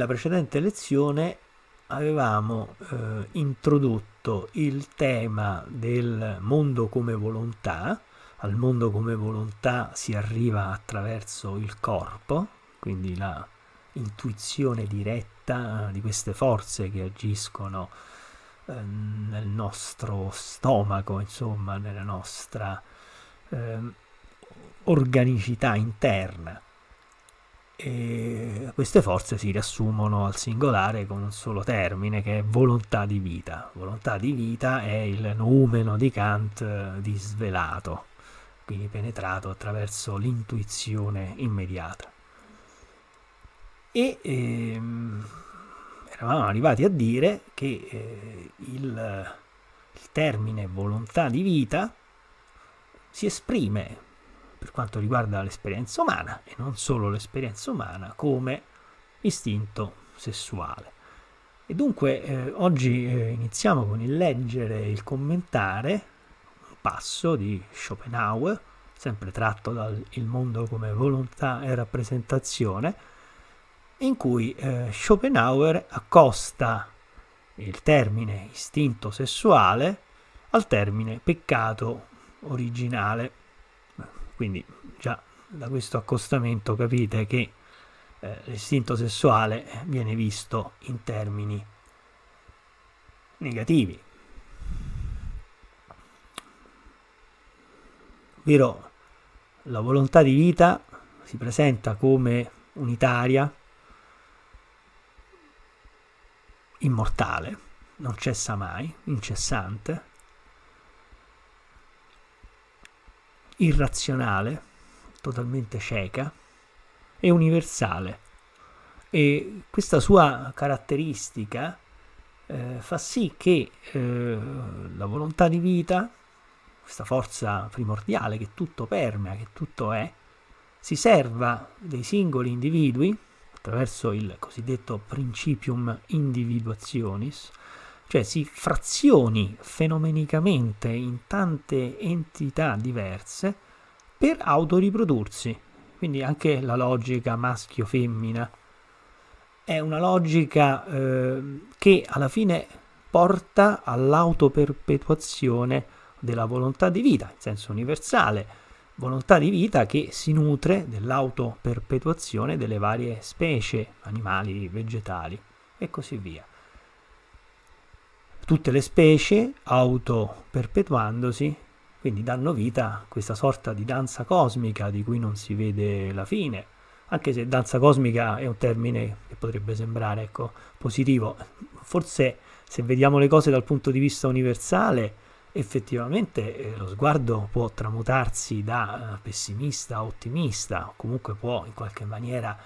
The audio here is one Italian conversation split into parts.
nella precedente lezione avevamo eh, introdotto il tema del mondo come volontà, al mondo come volontà si arriva attraverso il corpo, quindi la intuizione diretta di queste forze che agiscono eh, nel nostro stomaco, insomma, nella nostra eh, organicità interna. E queste forze si riassumono al singolare con un solo termine che è volontà di vita. Volontà di vita è il noumeno di Kant eh, disvelato, quindi penetrato attraverso l'intuizione immediata. E ehm, eravamo arrivati a dire che eh, il, il termine volontà di vita si esprime per quanto riguarda l'esperienza umana e non solo l'esperienza umana come istinto sessuale. E dunque eh, oggi eh, iniziamo con il leggere e il commentare un passo di Schopenhauer, sempre tratto dal Il mondo come volontà e rappresentazione, in cui eh, Schopenhauer accosta il termine istinto sessuale al termine peccato originale quindi già da questo accostamento capite che eh, l'istinto sessuale viene visto in termini negativi. Vero, la volontà di vita si presenta come unitaria, immortale, non cessa mai, incessante, irrazionale, totalmente cieca e universale. E questa sua caratteristica eh, fa sì che eh, la volontà di vita, questa forza primordiale che tutto permea, che tutto è, si serva dei singoli individui attraverso il cosiddetto principium individuationis, cioè si frazioni fenomenicamente in tante entità diverse per autoriprodursi. Quindi anche la logica maschio-femmina è una logica eh, che alla fine porta all'autoperpetuazione della volontà di vita, in senso universale, volontà di vita che si nutre dell'autoperpetuazione delle varie specie animali, vegetali e così via tutte le specie auto perpetuandosi, quindi danno vita a questa sorta di danza cosmica di cui non si vede la fine, anche se danza cosmica è un termine che potrebbe sembrare ecco, positivo, forse se vediamo le cose dal punto di vista universale, effettivamente eh, lo sguardo può tramutarsi da eh, pessimista a ottimista, o comunque può in qualche maniera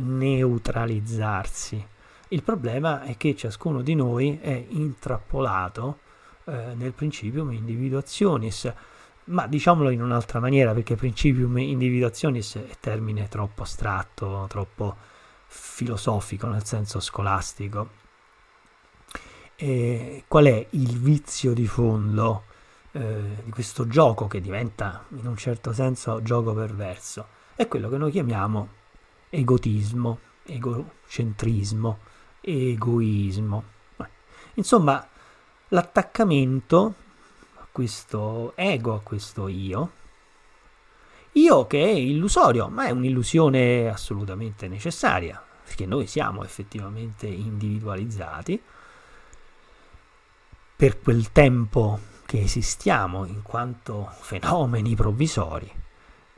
neutralizzarsi. Il problema è che ciascuno di noi è intrappolato eh, nel principium individuationis, ma diciamolo in un'altra maniera perché principium individuationis è termine troppo astratto, troppo filosofico nel senso scolastico. E qual è il vizio di fondo eh, di questo gioco che diventa in un certo senso gioco perverso? È quello che noi chiamiamo egotismo, egocentrismo, egoismo. Insomma, l'attaccamento a questo ego, a questo io, io che è illusorio, ma è un'illusione assolutamente necessaria, perché noi siamo effettivamente individualizzati per quel tempo che esistiamo in quanto fenomeni provvisori.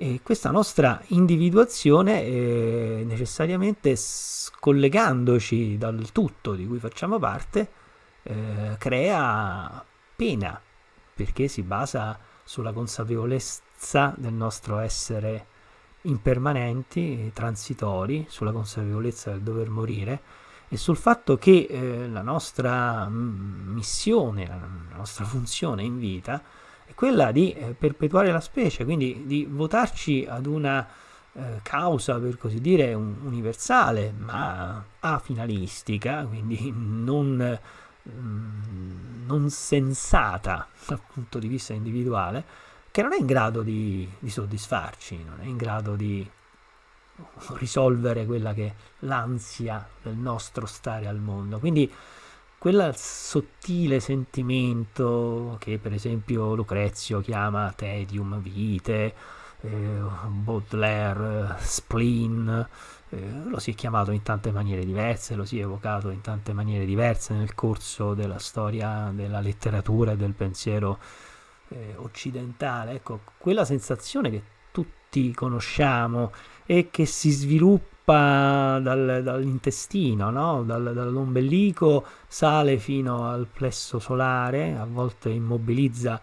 E questa nostra individuazione eh, necessariamente scollegandoci dal tutto di cui facciamo parte eh, crea pena perché si basa sulla consapevolezza del nostro essere impermanenti, transitori, sulla consapevolezza del dover morire e sul fatto che eh, la nostra mm, missione, la nostra funzione in vita quella di eh, perpetuare la specie, quindi di votarci ad una eh, causa per così dire un, universale ma afinalistica, quindi non, mm, non, sensata dal punto di vista individuale, che non è in grado di, di soddisfarci, non è in grado di risolvere quella che è l'ansia del nostro stare al mondo. Quindi quel sottile sentimento che per esempio Lucrezio chiama tedium, vite, eh, Baudelaire, spleen, eh, lo si è chiamato in tante maniere diverse, lo si è evocato in tante maniere diverse nel corso della storia della letteratura e del pensiero eh, occidentale. Ecco, quella sensazione che tutti conosciamo e che si sviluppa tappa dal, dall'intestino, no? dal, dall'ombelico, sale fino al plesso solare, a volte immobilizza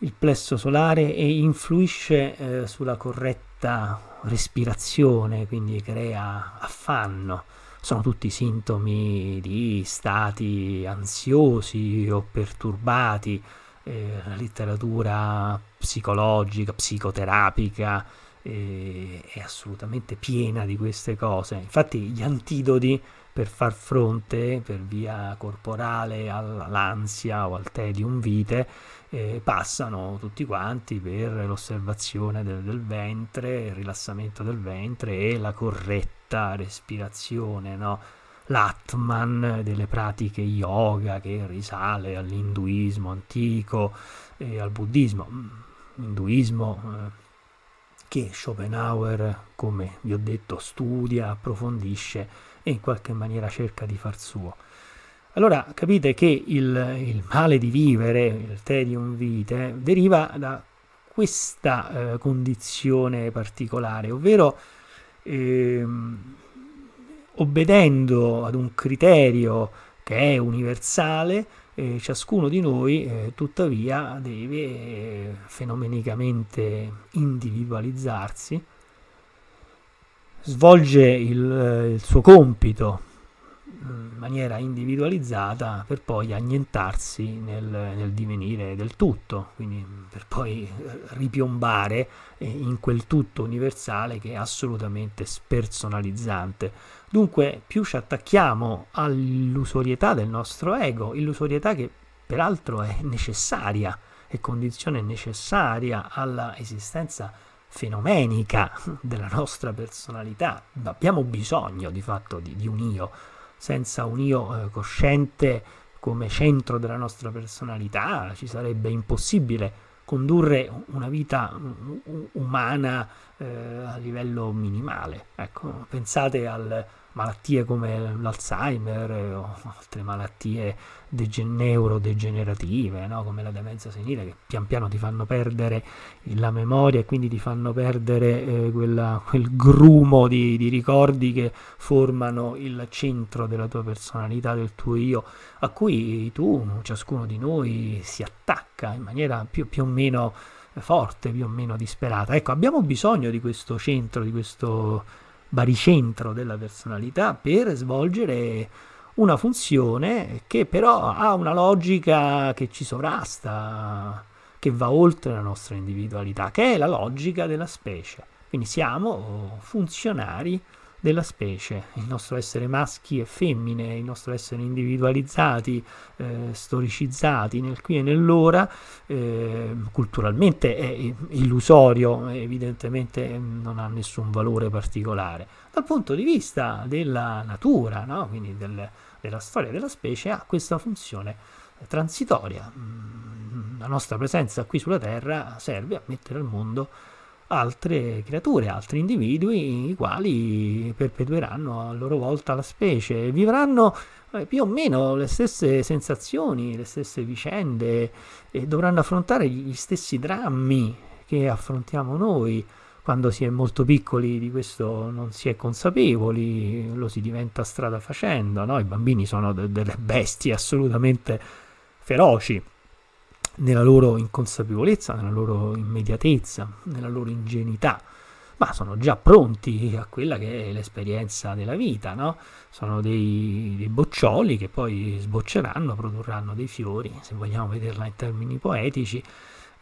il plesso solare e influisce eh, sulla corretta respirazione, quindi crea affanno. Sono tutti sintomi di stati ansiosi o perturbati. Eh, la letteratura psicologica, psicoterapica, eh, è assolutamente piena di queste cose. Infatti gli antidoti per far fronte per via corporale all'ansia o al tedium vite eh, passano tutti quanti per l'osservazione del, del, ventre, il rilassamento del ventre e la corretta respirazione, no? l'atman delle pratiche yoga che risale all'induismo antico e al buddismo. Mm, l'induismo eh, che Schopenhauer, come vi ho detto, studia, approfondisce e in qualche maniera cerca di far suo. Allora capite che il, il male di vivere, il tedium vitae, deriva da questa eh, condizione particolare, ovvero ehm, obbedendo ad un criterio che è universale, eh, ciascuno di noi eh, tuttavia deve eh, fenomenicamente individualizzarsi, svolge il, eh, il suo compito mm, in maniera individualizzata per poi annientarsi nel, nel, divenire del tutto, quindi mm, per poi eh, ripiombare eh, in quel tutto universale che è assolutamente spersonalizzante. Dunque più ci attacchiamo all'usorietà del nostro ego, illusorietà che peraltro è necessaria, è condizione necessaria alla esistenza fenomenica della nostra personalità. Abbiamo bisogno di fatto di, di un io, senza un io eh, cosciente come centro della nostra personalità ci sarebbe impossibile condurre una vita umana eh, a livello minimale. Ecco, pensate al, malattie come l'Alzheimer eh, o altre malattie degen- neurodegenerative, no? come la demenza senile, che pian piano ti fanno perdere la memoria e quindi ti fanno perdere eh, quella, quel grumo di, di, ricordi che formano il centro della tua personalità, del tuo io, a cui tu, ciascuno di noi, si attacca in maniera più, più o meno forte, più o meno disperata. Ecco, abbiamo bisogno di questo centro, di questo baricentro della personalità per svolgere una funzione che però ha una logica che ci sovrasta, che va oltre la nostra individualità, che è la logica della specie. Quindi siamo funzionari della specie, il nostro essere maschi e femmine, il nostro essere individualizzati, eh, storicizzati nel qui e nell'ora, eh, culturalmente è illusorio, evidentemente mm, non ha nessun valore particolare. Dal punto di vista della natura, no? quindi del, della storia della specie, ha questa funzione transitoria. Mm, la nostra presenza qui sulla Terra serve a mettere al mondo altre creature, altri individui, i quali perpetueranno a loro volta la specie, vivranno eh, più o meno le stesse sensazioni, le stesse vicende e dovranno affrontare gli stessi drammi che affrontiamo noi quando si è molto piccoli di questo non si è consapevoli, lo si diventa strada facendo, no? i bambini sono de- delle bestie assolutamente feroci nella loro inconsapevolezza, nella loro immediatezza, nella loro ingenuità, ma sono già pronti a quella che è l'esperienza della vita, no? Sono dei, dei boccioli che poi sbocceranno, produrranno dei fiori, se vogliamo vederla in termini poetici,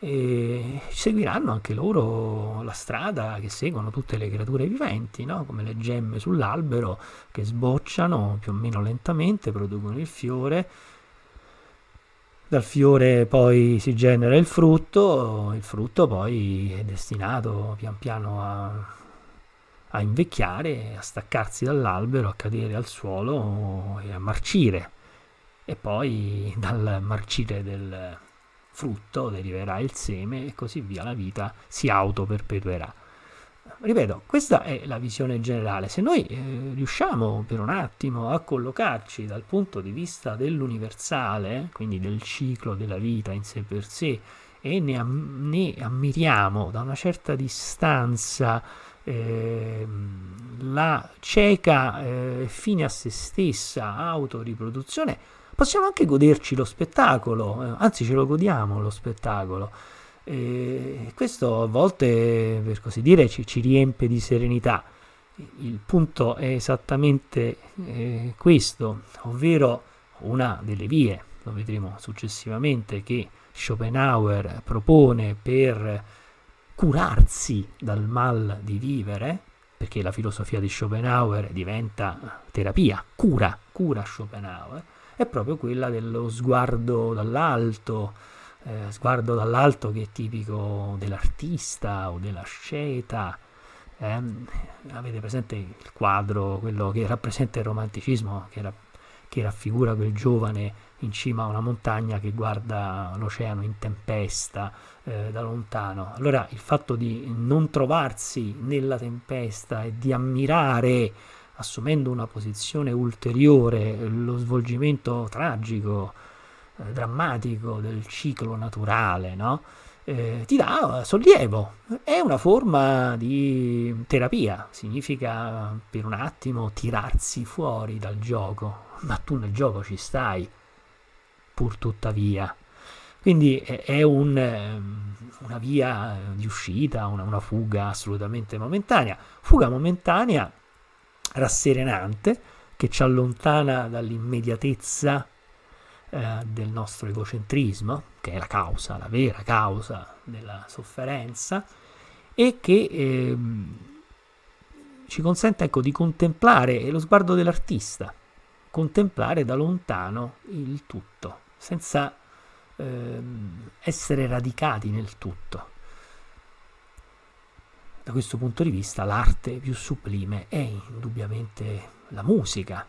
e seguiranno anche loro la strada che seguono tutte le creature viventi, no? come le gemme sull'albero che sbocciano più o meno lentamente, producono il fiore dal fiore poi si genera il frutto, il frutto poi è destinato pian piano a, a invecchiare, a staccarsi dall'albero, a cadere al suolo e a marcire. E poi dal marcire del frutto deriverà il seme e così via la vita si auto perpetuerà ripeto, questa è la visione generale. Se noi eh, riusciamo per un attimo a collocarci dal punto di vista dell'universale, quindi del ciclo della vita in sé per sé, e ne, am- ne ammiriamo da una certa distanza eh, la cieca eh, fine a se stessa autoriproduzione, possiamo anche goderci lo spettacolo, eh, anzi ce lo godiamo lo spettacolo. E questo a volte, per così dire, ci, ci riempie di serenità. Il punto è esattamente eh, questo, ovvero una delle vie, lo vedremo successivamente, che Schopenhauer propone per curarsi dal mal di vivere, perché la filosofia di Schopenhauer diventa terapia, cura, cura Schopenhauer, è proprio quella dello sguardo dall'alto, eh, sguardo dall'alto che è tipico dell'artista o della sceta. Eh, avete presente il quadro, quello che rappresenta il romanticismo, che, ra che, raffigura quel giovane in cima a una montagna che guarda l'oceano in tempesta eh, da lontano. Allora il fatto di non trovarsi nella tempesta e di ammirare, assumendo una posizione ulteriore, lo svolgimento tragico eh, drammatico del ciclo naturale, no? Eh, ti dà sollievo, è una forma di terapia, significa per un attimo tirarsi fuori dal gioco, ma tu nel gioco ci stai, pur tuttavia. Quindi è un, ehm, una via di uscita, una, una, fuga assolutamente momentanea, fuga momentanea rasserenante che ci allontana dall'immediatezza eh, del nostro egocentrismo, che è la causa, la vera causa della sofferenza, e che eh, ci consente ecco, di contemplare, è lo sguardo dell'artista, contemplare da lontano il tutto, senza eh, essere radicati nel tutto. Da questo punto di vista l'arte più sublime è indubbiamente la musica,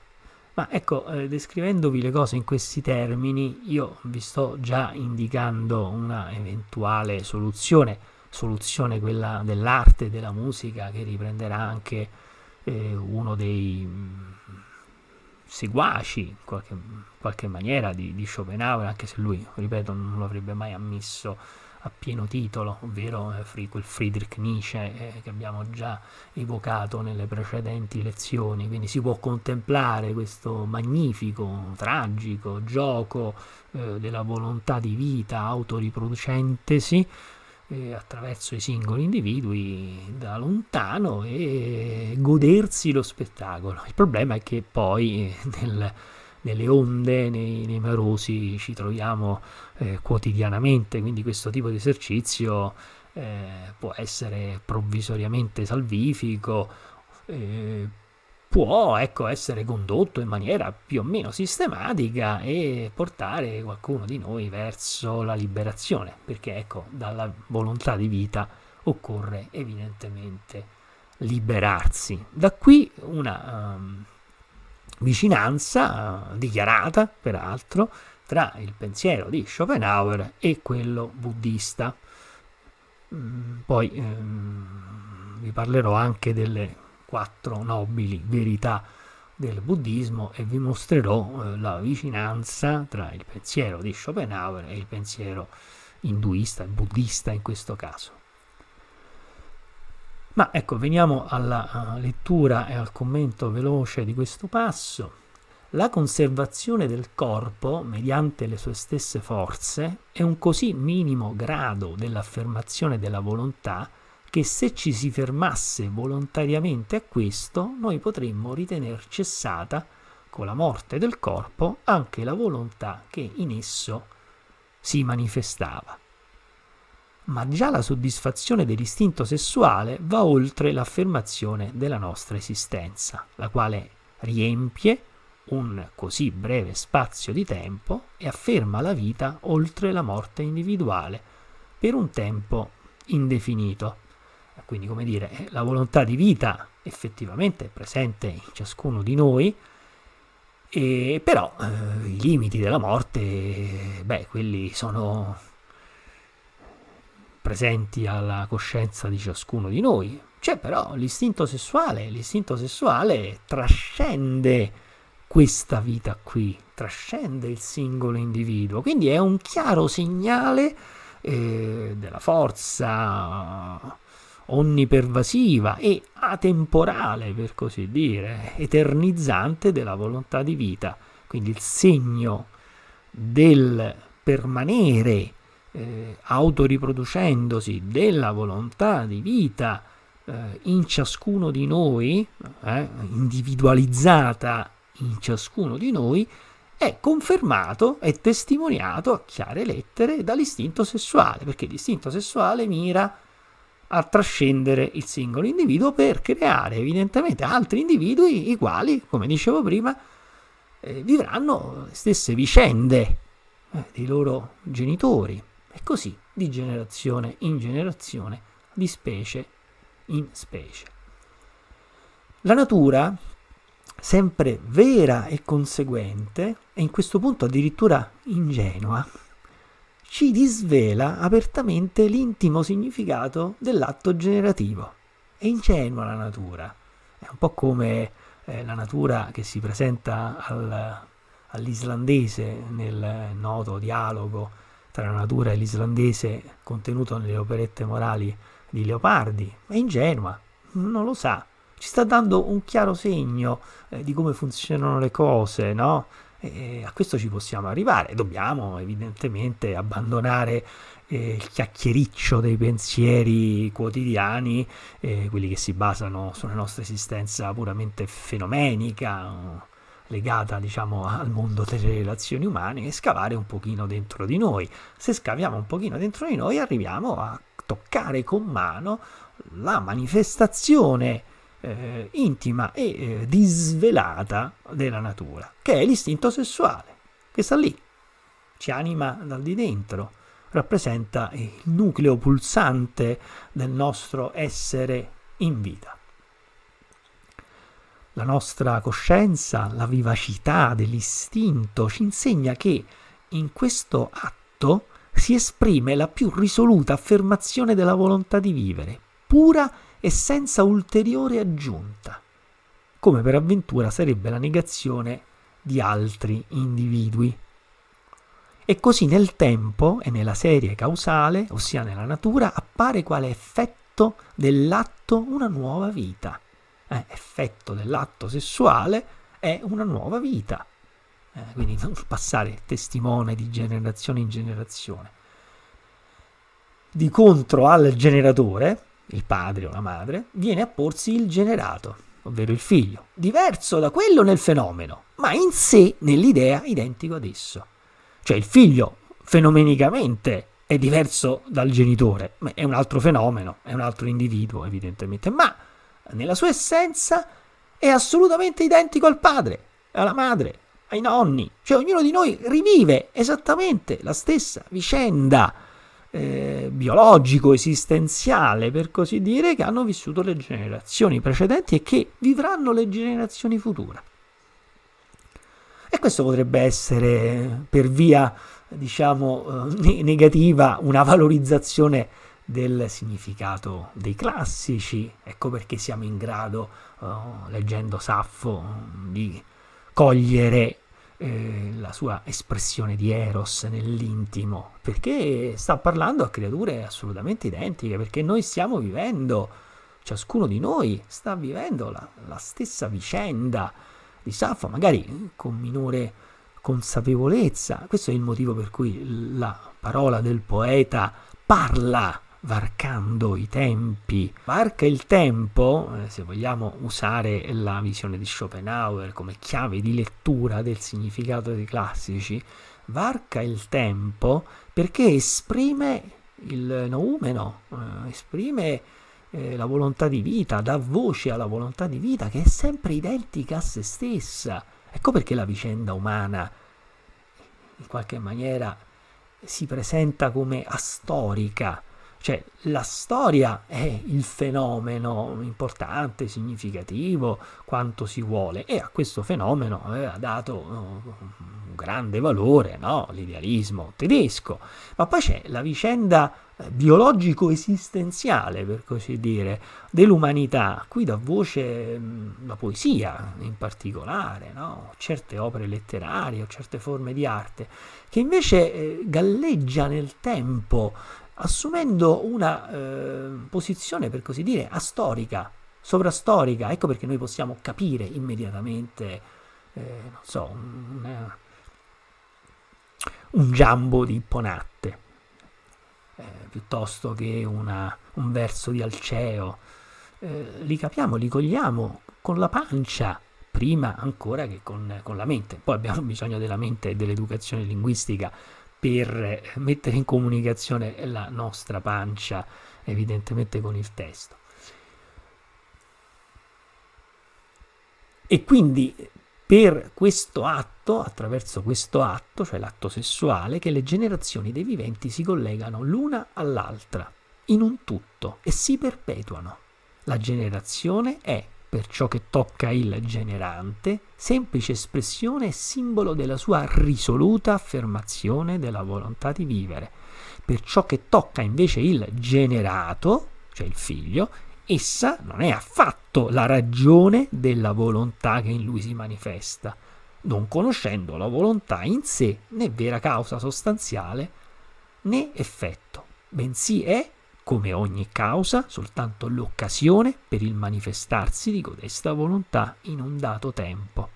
ma ecco, eh, descrivendovi le cose in questi termini, io vi sto già indicando una eventuale soluzione, soluzione quella dell'arte, della musica, che riprenderà anche eh, uno dei mm, seguaci, in qualche, qualche, maniera, di, di Schopenhauer, anche se lui, ripeto, non lo avrebbe mai ammesso a pieno titolo, ovvero eh, quel Friedrich Nietzsche eh, che abbiamo già evocato nelle precedenti lezioni, quindi si può contemplare questo magnifico, tragico gioco eh, della volontà di vita autoriproducentesi attraverso i singoli individui da lontano e godersi lo spettacolo. Il problema è che poi nel nelle onde, nei, nei marosi ci troviamo eh, quotidianamente, quindi questo tipo di esercizio eh, può essere provvisoriamente salvifico, eh, può ecco, essere condotto in maniera più o meno sistematica e portare qualcuno di noi verso la liberazione, perché ecco, dalla volontà di vita occorre evidentemente liberarsi. Da qui una... Um, vicinanza eh, dichiarata, peraltro, tra il pensiero di Schopenhauer e quello buddista. Mm, poi ehm, vi parlerò anche delle quattro nobili verità del buddismo e vi mostrerò eh, la vicinanza tra il pensiero di Schopenhauer e il pensiero induista, buddista in questo caso. Ma ecco, veniamo alla eh, lettura e al commento veloce di questo passo. La conservazione del corpo, mediante le sue stesse forze, è un così minimo grado dell'affermazione della volontà che se ci si fermasse volontariamente a questo, noi potremmo ritenere cessata, con la morte del corpo, anche la volontà che in esso si manifestava ma già la soddisfazione dell'istinto sessuale va oltre l'affermazione della nostra esistenza, la quale riempie un così breve spazio di tempo e afferma la vita oltre la morte individuale per un tempo indefinito. Quindi, come dire, eh, la volontà di vita effettivamente è presente in ciascuno di noi, e però eh, i limiti della morte, beh, quelli sono presenti alla coscienza di ciascuno di noi. C'è però l'istinto sessuale, l'istinto sessuale trascende questa vita qui, trascende il singolo individuo, quindi è un chiaro segnale eh, della forza onnipervasiva e atemporale, per così dire, eternizzante della volontà di vita, quindi il segno del permanere eh, autoriproducendosi della volontà di vita eh, in ciascuno di noi, eh, individualizzata in ciascuno di noi, è confermato e testimoniato a chiare lettere dall'istinto sessuale, perché l'istinto sessuale mira a trascendere il singolo individuo per creare evidentemente altri individui i quali, come dicevo prima, eh, vivranno le stesse vicende eh, dei loro genitori. E così di generazione in generazione, di specie in specie. La natura, sempre vera e conseguente, e in questo punto addirittura ingenua, ci disvela apertamente l'intimo significato dell'atto generativo. È ingenua la natura, è un po' come eh, la natura che si presenta al, all'islandese nel noto dialogo tra la natura e l'islandese contenuto nelle operette morali di Leopardi, è ingenua, non lo sa, ci sta dando un chiaro segno eh, di come funzionano le cose, no? E a questo ci possiamo arrivare, dobbiamo evidentemente abbandonare eh, il chiacchiericcio dei pensieri quotidiani, eh, quelli che si basano sulla nostra esistenza puramente fenomenica legata diciamo al mondo delle relazioni umane e scavare un pochino dentro di noi. Se scaviamo un pochino dentro di noi arriviamo a toccare con mano la manifestazione eh, intima e eh, disvelata della natura, che è l'istinto sessuale, che sta lì, ci anima dal di dentro, rappresenta il nucleo pulsante del nostro essere in vita la nostra coscienza, la vivacità dell'istinto ci insegna che in questo atto si esprime la più risoluta affermazione della volontà di vivere, pura e senza ulteriore aggiunta, come per avventura sarebbe la negazione di altri individui. E così nel tempo e nella serie causale, ossia nella natura, appare quale effetto dell'atto una nuova vita eh, effetto dell'atto sessuale è una nuova vita. Eh, quindi non passare testimone di generazione in generazione. Di contro al generatore, il padre o la madre, viene a porsi il generato, ovvero il figlio, diverso da quello nel fenomeno, ma in sé, nell'idea, identico ad esso. Cioè il figlio fenomenicamente è diverso dal genitore, ma è un altro fenomeno, è un altro individuo evidentemente, ma nella sua essenza è assolutamente identico al padre, alla madre, ai nonni. Cioè ognuno di noi rivive esattamente la stessa vicenda eh, biologico-esistenziale, per così dire, che hanno vissuto le generazioni precedenti e che vivranno le generazioni future. E questo potrebbe essere per via, diciamo, eh, negativa una valorizzazione del significato dei classici, ecco perché siamo in grado, oh, leggendo Saffo, mm, di cogliere eh, la sua espressione di Eros nell'intimo, perché sta parlando a creature assolutamente identiche, perché noi stiamo vivendo, ciascuno di noi sta vivendo la, la stessa vicenda di Saffo, magari con minore consapevolezza. Questo è il motivo per cui la parola del poeta parla varcando i tempi. Varca il tempo, eh, se vogliamo usare la visione di Schopenhauer come chiave di lettura del significato dei classici, varca il tempo perché esprime il noumeno, eh, esprime eh, la volontà di vita, dà voce alla volontà di vita che è sempre identica a se stessa. Ecco perché la vicenda umana in qualche maniera si presenta come astorica, cioè, la storia è il fenomeno importante, significativo, quanto si vuole, e a questo fenomeno aveva eh, dato eh, un grande valore no? l'idealismo tedesco. Ma poi c'è la vicenda eh, biologico-esistenziale, per così dire, dell'umanità, Qui dà voce la poesia in particolare, no? certe opere letterarie o certe forme di arte, che invece galleggia nel tempo assumendo una eh, posizione, per così dire, astorica, sovrastorica. Ecco perché noi possiamo capire immediatamente, eh, non so, una, eh, un giambo di Ipponatte, eh, piuttosto che una, un verso di Alceo. Eh, li capiamo, li cogliamo con la pancia, prima ancora che con, con la mente. Poi abbiamo bisogno della mente e dell'educazione linguistica per mettere in comunicazione la nostra pancia evidentemente con il testo. E quindi per questo atto, attraverso questo atto, cioè l'atto sessuale, che le generazioni dei viventi si collegano l'una all'altra, in un tutto, e si perpetuano. La generazione è per ciò che tocca il generante, semplice espressione e simbolo della sua risoluta affermazione della volontà di vivere. Per ciò che tocca invece il generato, cioè il figlio, essa non è affatto la ragione della volontà che in lui si manifesta, non conoscendo la volontà in sé né vera causa sostanziale né effetto, bensì è come ogni causa, soltanto l'occasione per il manifestarsi di codesta volontà in un dato tempo.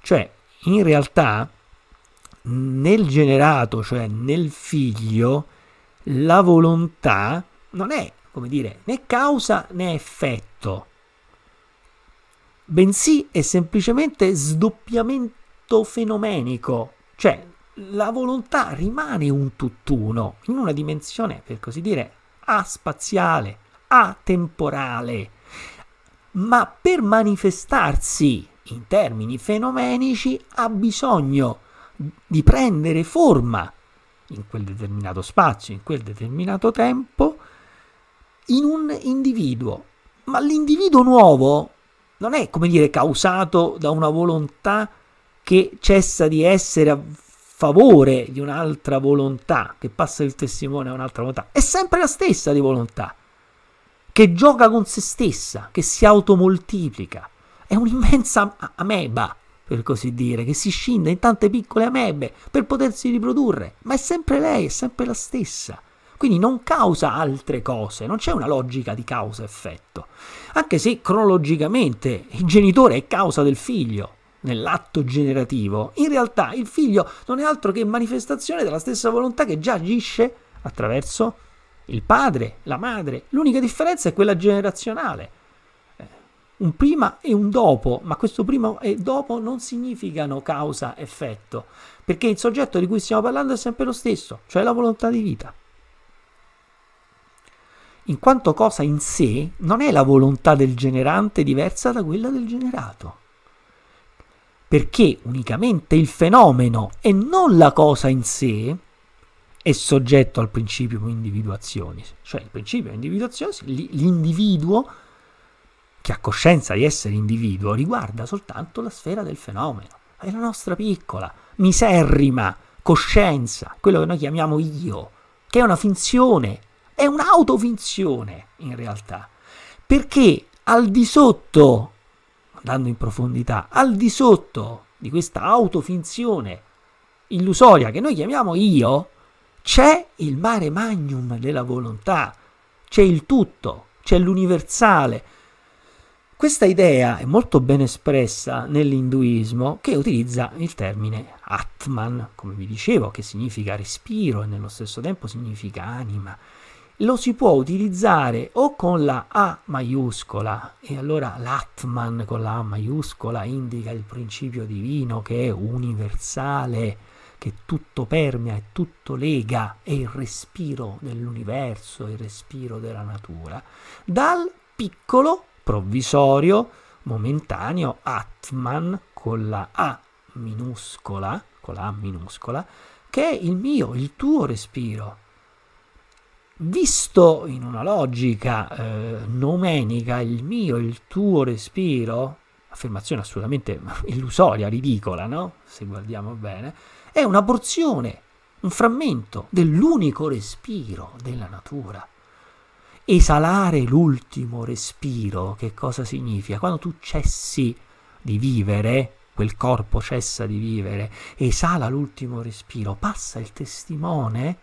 Cioè, in realtà, nel generato, cioè nel figlio, la volontà non è, come dire, né causa né effetto, bensì è semplicemente sdoppiamento fenomenico, cioè la volontà rimane un tutt'uno, in una dimensione, per così dire, aspaziale, atemporale, ma per manifestarsi in termini fenomenici ha bisogno di prendere forma in quel determinato spazio, in quel determinato tempo, in un individuo. Ma l'individuo nuovo non è, come dire, causato da una volontà che cessa di essere favore di un'altra volontà, che passa il testimone a un'altra volontà, è sempre la stessa di volontà, che gioca con se stessa, che si automoltiplica. È un'immensa ameba, per così dire, che si scinde in tante piccole amebe per potersi riprodurre, ma è sempre lei, è sempre la stessa. Quindi non causa altre cose, non c'è una logica di causa-effetto. Anche se cronologicamente il genitore è causa del figlio, nell'atto generativo, in realtà il figlio non è altro che manifestazione della stessa volontà che già agisce attraverso il padre, la madre. L'unica differenza è quella generazionale. Eh, un prima e un dopo, ma questo prima e dopo non significano causa-effetto, perché il soggetto di cui stiamo parlando è sempre lo stesso, cioè la volontà di vita in quanto cosa in sé non è la volontà del generante diversa da quella del generato perché unicamente il fenomeno e non la cosa in sé è soggetto al principio di individuazione, cioè il principio individuazione, l'individuo che ha coscienza di essere individuo riguarda soltanto la sfera del fenomeno, è la nostra piccola, miserrima coscienza, quello che noi chiamiamo io, che è una finzione, è un'autofinzione in realtà, perché al di sotto andando in profondità, al di sotto di questa autofinzione illusoria che noi chiamiamo io, c'è il mare magnum della volontà, c'è il tutto, c'è l'universale. Questa idea è molto ben espressa nell'induismo che utilizza il termine Atman, come vi dicevo, che significa respiro e nello stesso tempo significa anima lo si può utilizzare o con la A maiuscola, e allora l'Atman con la A maiuscola indica il principio divino che è universale, che tutto permea e tutto lega, è il respiro dell'universo, il respiro della natura, dal piccolo, provvisorio, momentaneo Atman con la A minuscola, con la A minuscola, che è il mio, il tuo respiro, visto in una logica eh, nomenica il mio, il tuo respiro, affermazione assolutamente illusoria, ridicola, no? Se guardiamo bene, è una porzione, un frammento dell'unico respiro della natura. Esalare l'ultimo respiro, che cosa significa? Quando tu cessi di vivere, quel corpo cessa di vivere, esala l'ultimo respiro, passa il testimone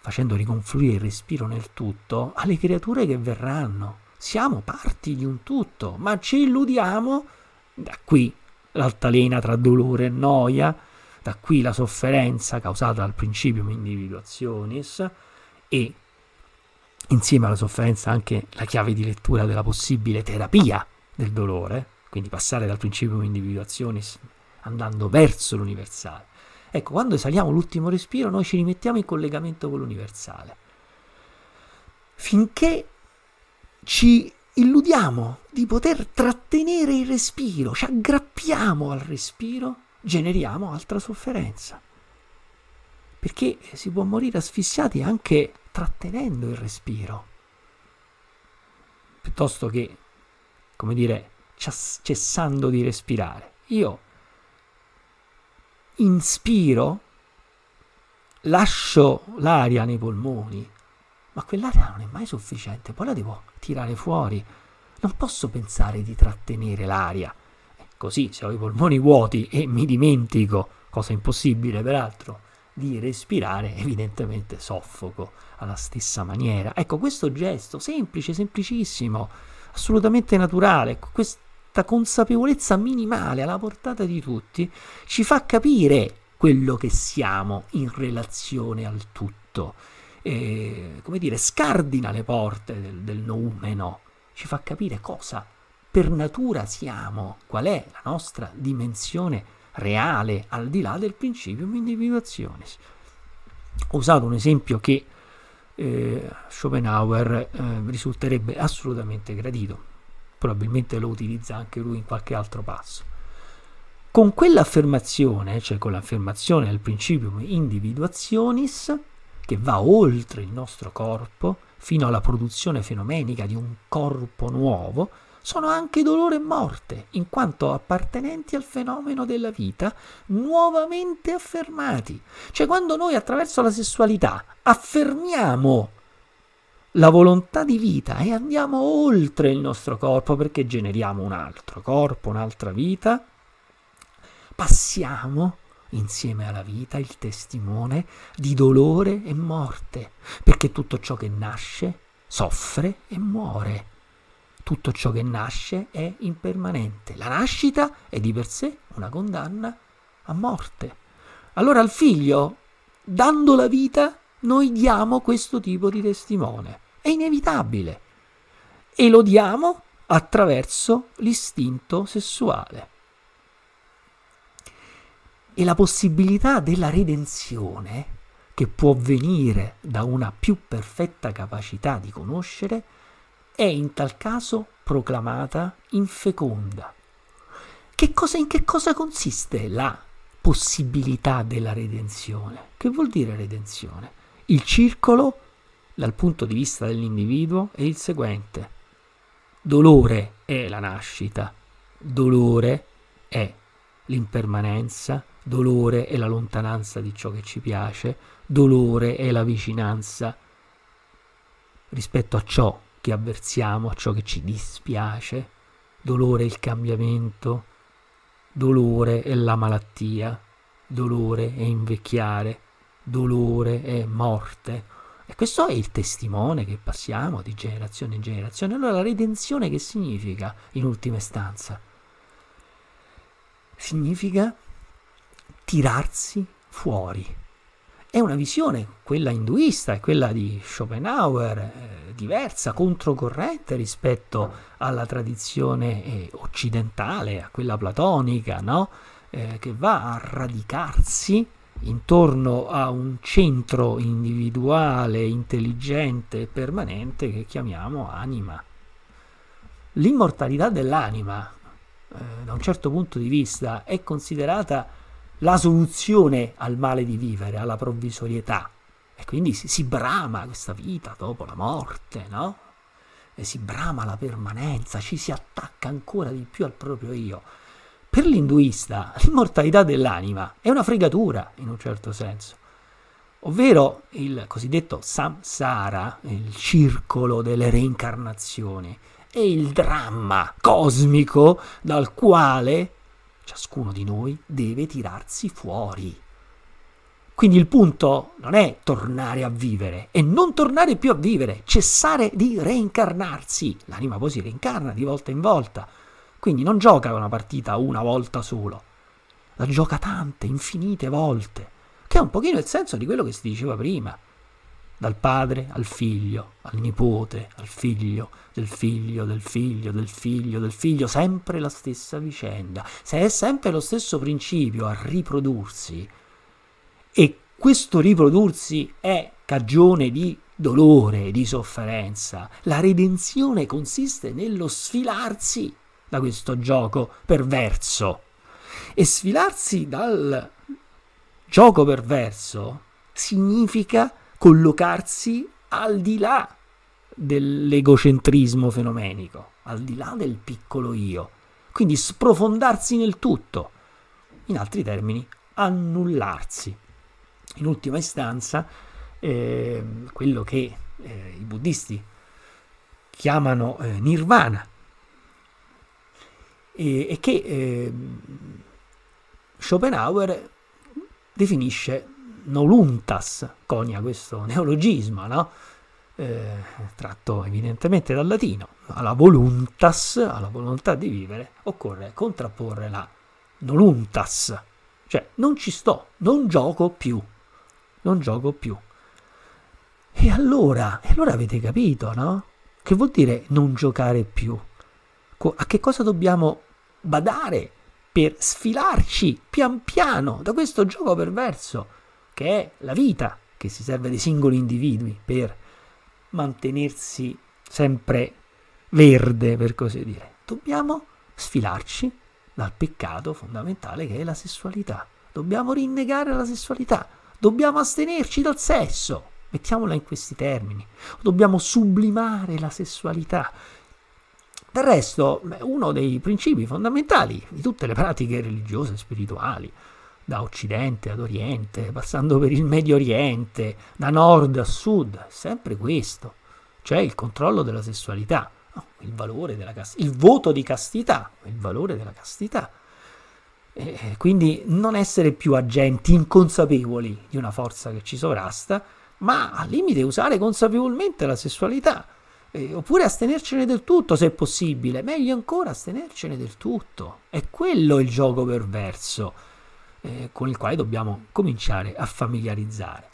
facendo riconfluire il respiro nel tutto, alle creature che verranno. Siamo parti di un tutto, ma ci illudiamo da qui l'altalena tra dolore e noia, da qui la sofferenza causata dal principio individuationis e insieme alla sofferenza anche la chiave di lettura della possibile terapia del dolore, quindi passare dal principio individuationis andando verso l'universale Ecco, quando esaliamo l'ultimo respiro noi ci rimettiamo in collegamento con l'universale. Finché ci illudiamo di poter trattenere il respiro, ci aggrappiamo al respiro, generiamo altra sofferenza. Perché si può morire asfissiati anche trattenendo il respiro, piuttosto che, come dire, cessando di respirare. Io inspiro, lascio l'aria nei polmoni, ma quell'aria non è mai sufficiente, poi la devo tirare fuori. Non posso pensare di trattenere l'aria. Così, se ho i polmoni vuoti e mi dimentico, cosa impossibile peraltro, di respirare, evidentemente soffoco alla stessa maniera. Ecco, questo gesto semplice, semplicissimo, assolutamente naturale, ecco, quest- questa consapevolezza minimale alla portata di tutti ci fa capire quello che siamo in relazione al tutto. E, come dire, scardina le porte del, del noumeno, ci fa capire cosa per natura siamo, qual è la nostra dimensione reale al di là del principio di individuazione. Ho usato un esempio che eh, Schopenhauer eh, risulterebbe assolutamente gradito probabilmente lo utilizza anche lui in qualche altro passo. Con quell'affermazione, cioè con l'affermazione del principium individuationis, che va oltre il nostro corpo, fino alla produzione fenomenica di un corpo nuovo, sono anche dolore e morte, in quanto appartenenti al fenomeno della vita, nuovamente affermati. Cioè quando noi attraverso la sessualità affermiamo la volontà di vita e andiamo oltre il nostro corpo perché generiamo un altro corpo, un'altra vita, passiamo insieme alla vita il testimone di dolore e morte, perché tutto ciò che nasce soffre e muore. Tutto ciò che nasce è impermanente. La nascita è di per sé una condanna a morte. Allora al figlio, dando la vita, noi diamo questo tipo di testimone. È inevitabile. E lo diamo attraverso l'istinto sessuale. E la possibilità della redenzione, che può venire da una più perfetta capacità di conoscere, è in tal caso proclamata infeconda. Che cosa, in che cosa consiste la possibilità della redenzione? Che vuol dire redenzione? Il circolo, dal punto di vista dell'individuo, è il seguente. Dolore è la nascita, dolore è l'impermanenza, dolore è la lontananza di ciò che ci piace, dolore è la vicinanza rispetto a ciò che avversiamo, a ciò che ci dispiace, dolore è il cambiamento, dolore è la malattia, dolore è invecchiare, dolore e morte. E questo è il testimone che passiamo di generazione in generazione. Allora la redenzione che significa in ultima istanza? Significa tirarsi fuori. È una visione, quella induista e quella di Schopenhauer, eh, diversa, controcorrente rispetto alla tradizione eh, occidentale, a quella platonica, no? eh, che va a radicarsi intorno a un centro individuale, intelligente e permanente che chiamiamo anima. L'immortalità dell'anima, eh, da un certo punto di vista, è considerata la soluzione al male di vivere, alla provvisorietà. E quindi si, si brama questa vita dopo la morte, no? E si brama la permanenza, ci si attacca ancora di più al proprio io. Per l'induista l'immortalità dell'anima è una fregatura in un certo senso, ovvero il cosiddetto samsara, il circolo delle reincarnazioni, è il dramma cosmico dal quale ciascuno di noi deve tirarsi fuori. Quindi il punto non è tornare a vivere e non tornare più a vivere, cessare di reincarnarsi. L'anima poi si reincarna di volta in volta, quindi non gioca una partita una volta solo, la gioca tante, infinite volte, che è un pochino il senso di quello che si diceva prima. Dal padre al figlio, al nipote, al figlio, del figlio, del figlio, del figlio, del figlio, sempre la stessa vicenda. Se è sempre lo stesso principio a riprodursi, e questo riprodursi è cagione di dolore, di sofferenza, la redenzione consiste nello sfilarsi da questo gioco perverso. E sfilarsi dal gioco perverso significa collocarsi al di là dell'egocentrismo fenomenico, al di là del piccolo io, quindi sprofondarsi nel tutto, in altri termini annullarsi. In ultima istanza, eh, quello che eh, i buddhisti chiamano eh, nirvana, e, e che eh, Schopenhauer definisce noluntas, conia questo neologismo no? eh, tratto evidentemente dal latino, alla voluntas, alla volontà di vivere, occorre contrapporre la noluntas, cioè non ci sto, non gioco più, non gioco più. E allora, e allora avete capito, no? Che vuol dire non giocare più? A che cosa dobbiamo badare, per sfilarci pian piano da questo gioco perverso che è la vita, che si serve dei singoli individui per mantenersi sempre verde, per così dire. Dobbiamo sfilarci dal peccato fondamentale che è la sessualità. Dobbiamo rinnegare la sessualità, dobbiamo astenerci dal sesso, mettiamola in questi termini. Dobbiamo sublimare la sessualità, del resto, uno dei principi fondamentali di tutte le pratiche religiose e spirituali, da Occidente ad Oriente, passando per il Medio Oriente, da Nord a Sud, è sempre questo. C'è il controllo della sessualità, il valore della castità, il voto di castità, il valore della castità. E quindi non essere più agenti inconsapevoli di una forza che ci sovrasta, ma al limite usare consapevolmente la sessualità eh, oppure astenercene del tutto se è possibile, meglio ancora astenercene del tutto. È quello il gioco perverso eh, con il quale dobbiamo cominciare a familiarizzare.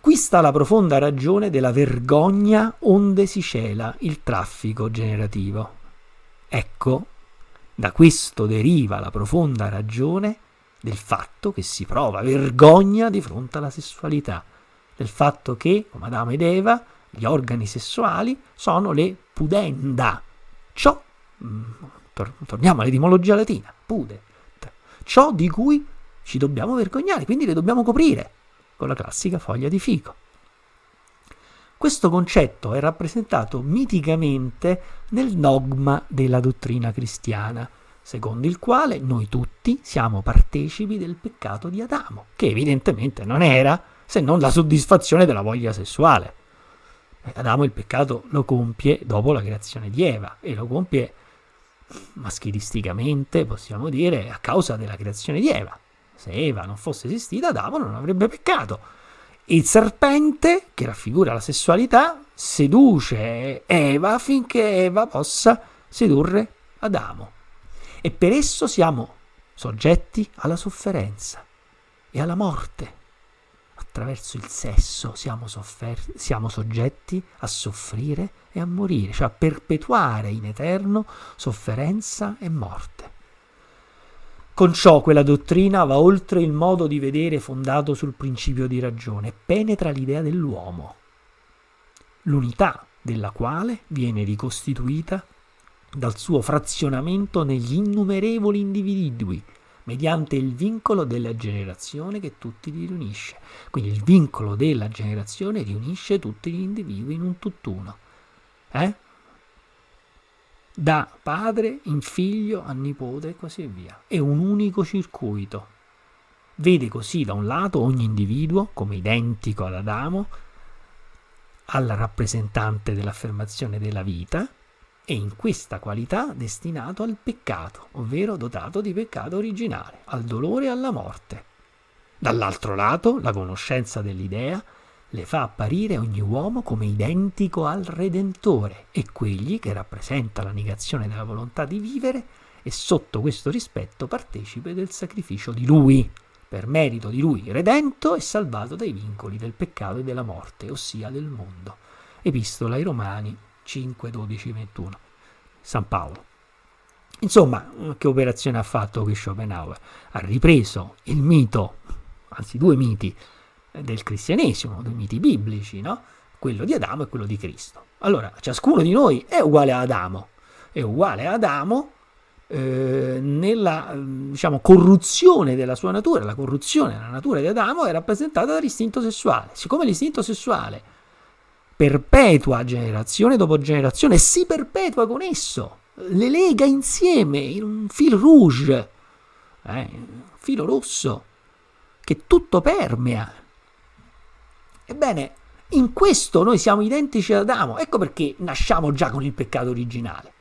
Qui sta la profonda ragione della vergogna onde si cela il traffico generativo. Ecco, da questo deriva la profonda ragione del fatto che si prova vergogna di fronte alla sessualità, del fatto che, come Adamo ed Eva, gli organi sessuali sono le pudenda. Ciò, mm, tor- torniamo all'etimologia latina, pude, ciò di cui ci dobbiamo vergognare, quindi le dobbiamo coprire con la classica foglia di fico. Questo concetto è rappresentato miticamente nel dogma della dottrina cristiana, secondo il quale noi tutti siamo partecipi del peccato di Adamo, che evidentemente non era se non la soddisfazione della voglia sessuale. Adamo il peccato lo compie dopo la creazione di Eva e lo compie maschilisticamente, possiamo dire, a causa della creazione di Eva. Se Eva non fosse esistita, Adamo non avrebbe peccato. Il serpente, che raffigura la sessualità, seduce Eva finché Eva possa sedurre Adamo e per esso siamo soggetti alla sofferenza e alla morte. Attraverso il sesso siamo, soffer- siamo soggetti a soffrire e a morire, cioè a perpetuare in eterno sofferenza e morte. Con ciò quella dottrina va oltre il modo di vedere fondato sul principio di ragione, penetra l'idea dell'uomo, l'unità della quale viene ricostituita dal suo frazionamento negli innumerevoli individui, mediante il vincolo della generazione che tutti li riunisce. Quindi il vincolo della generazione riunisce tutti gli individui in un tutt'uno. Eh? Da padre in figlio a nipote e così via. È un unico circuito. Vede così da un lato ogni individuo come identico ad Adamo, al rappresentante dell'affermazione della vita, e in questa qualità destinato al peccato, ovvero dotato di peccato originale, al dolore e alla morte. Dall'altro lato, la conoscenza dell'idea le fa apparire ogni uomo come identico al Redentore e quegli che rappresenta la negazione della volontà di vivere e sotto questo rispetto partecipe del sacrificio di Lui, per merito di Lui redento e salvato dai vincoli del peccato e della morte, ossia del mondo. Epistola ai Romani 5, 12, 21. San Paolo. Insomma, che operazione ha fatto che Schopenhauer? Ha ripreso il mito, anzi due miti del cristianesimo, due miti biblici, no? quello di Adamo e quello di Cristo. Allora, ciascuno di noi è uguale a Adamo, è uguale a Adamo eh, nella diciamo, corruzione della sua natura, la corruzione della natura di Adamo è rappresentata dall'istinto sessuale. Siccome l'istinto sessuale perpetua generazione dopo generazione si perpetua con esso, le lega insieme in un fil rouge, eh, un filo rosso, che tutto permea. Ebbene, in questo noi siamo identici ad Adamo, ecco perché nasciamo già con il peccato originale.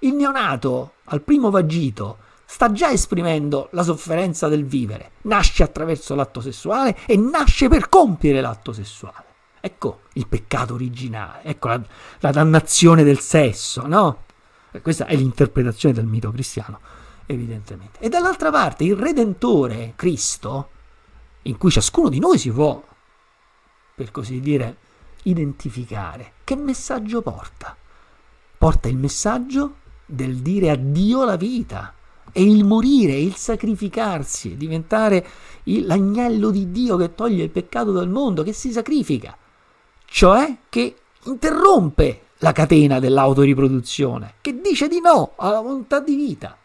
Il neonato, al primo vagito, sta già esprimendo la sofferenza del vivere, nasce attraverso l'atto sessuale e nasce per compiere l'atto sessuale. Ecco il peccato originale, ecco la, la dannazione del sesso, no? Eh, questa è l'interpretazione del mito cristiano, evidentemente. E dall'altra parte il Redentore, Cristo, in cui ciascuno di noi si può, per così dire, identificare, che messaggio porta? Porta il messaggio del dire addio Dio la vita e il morire, il sacrificarsi, diventare l'agnello di Dio che toglie il peccato dal mondo, che si sacrifica cioè che interrompe la catena dell'autoriproduzione, che dice di no alla volontà di vita,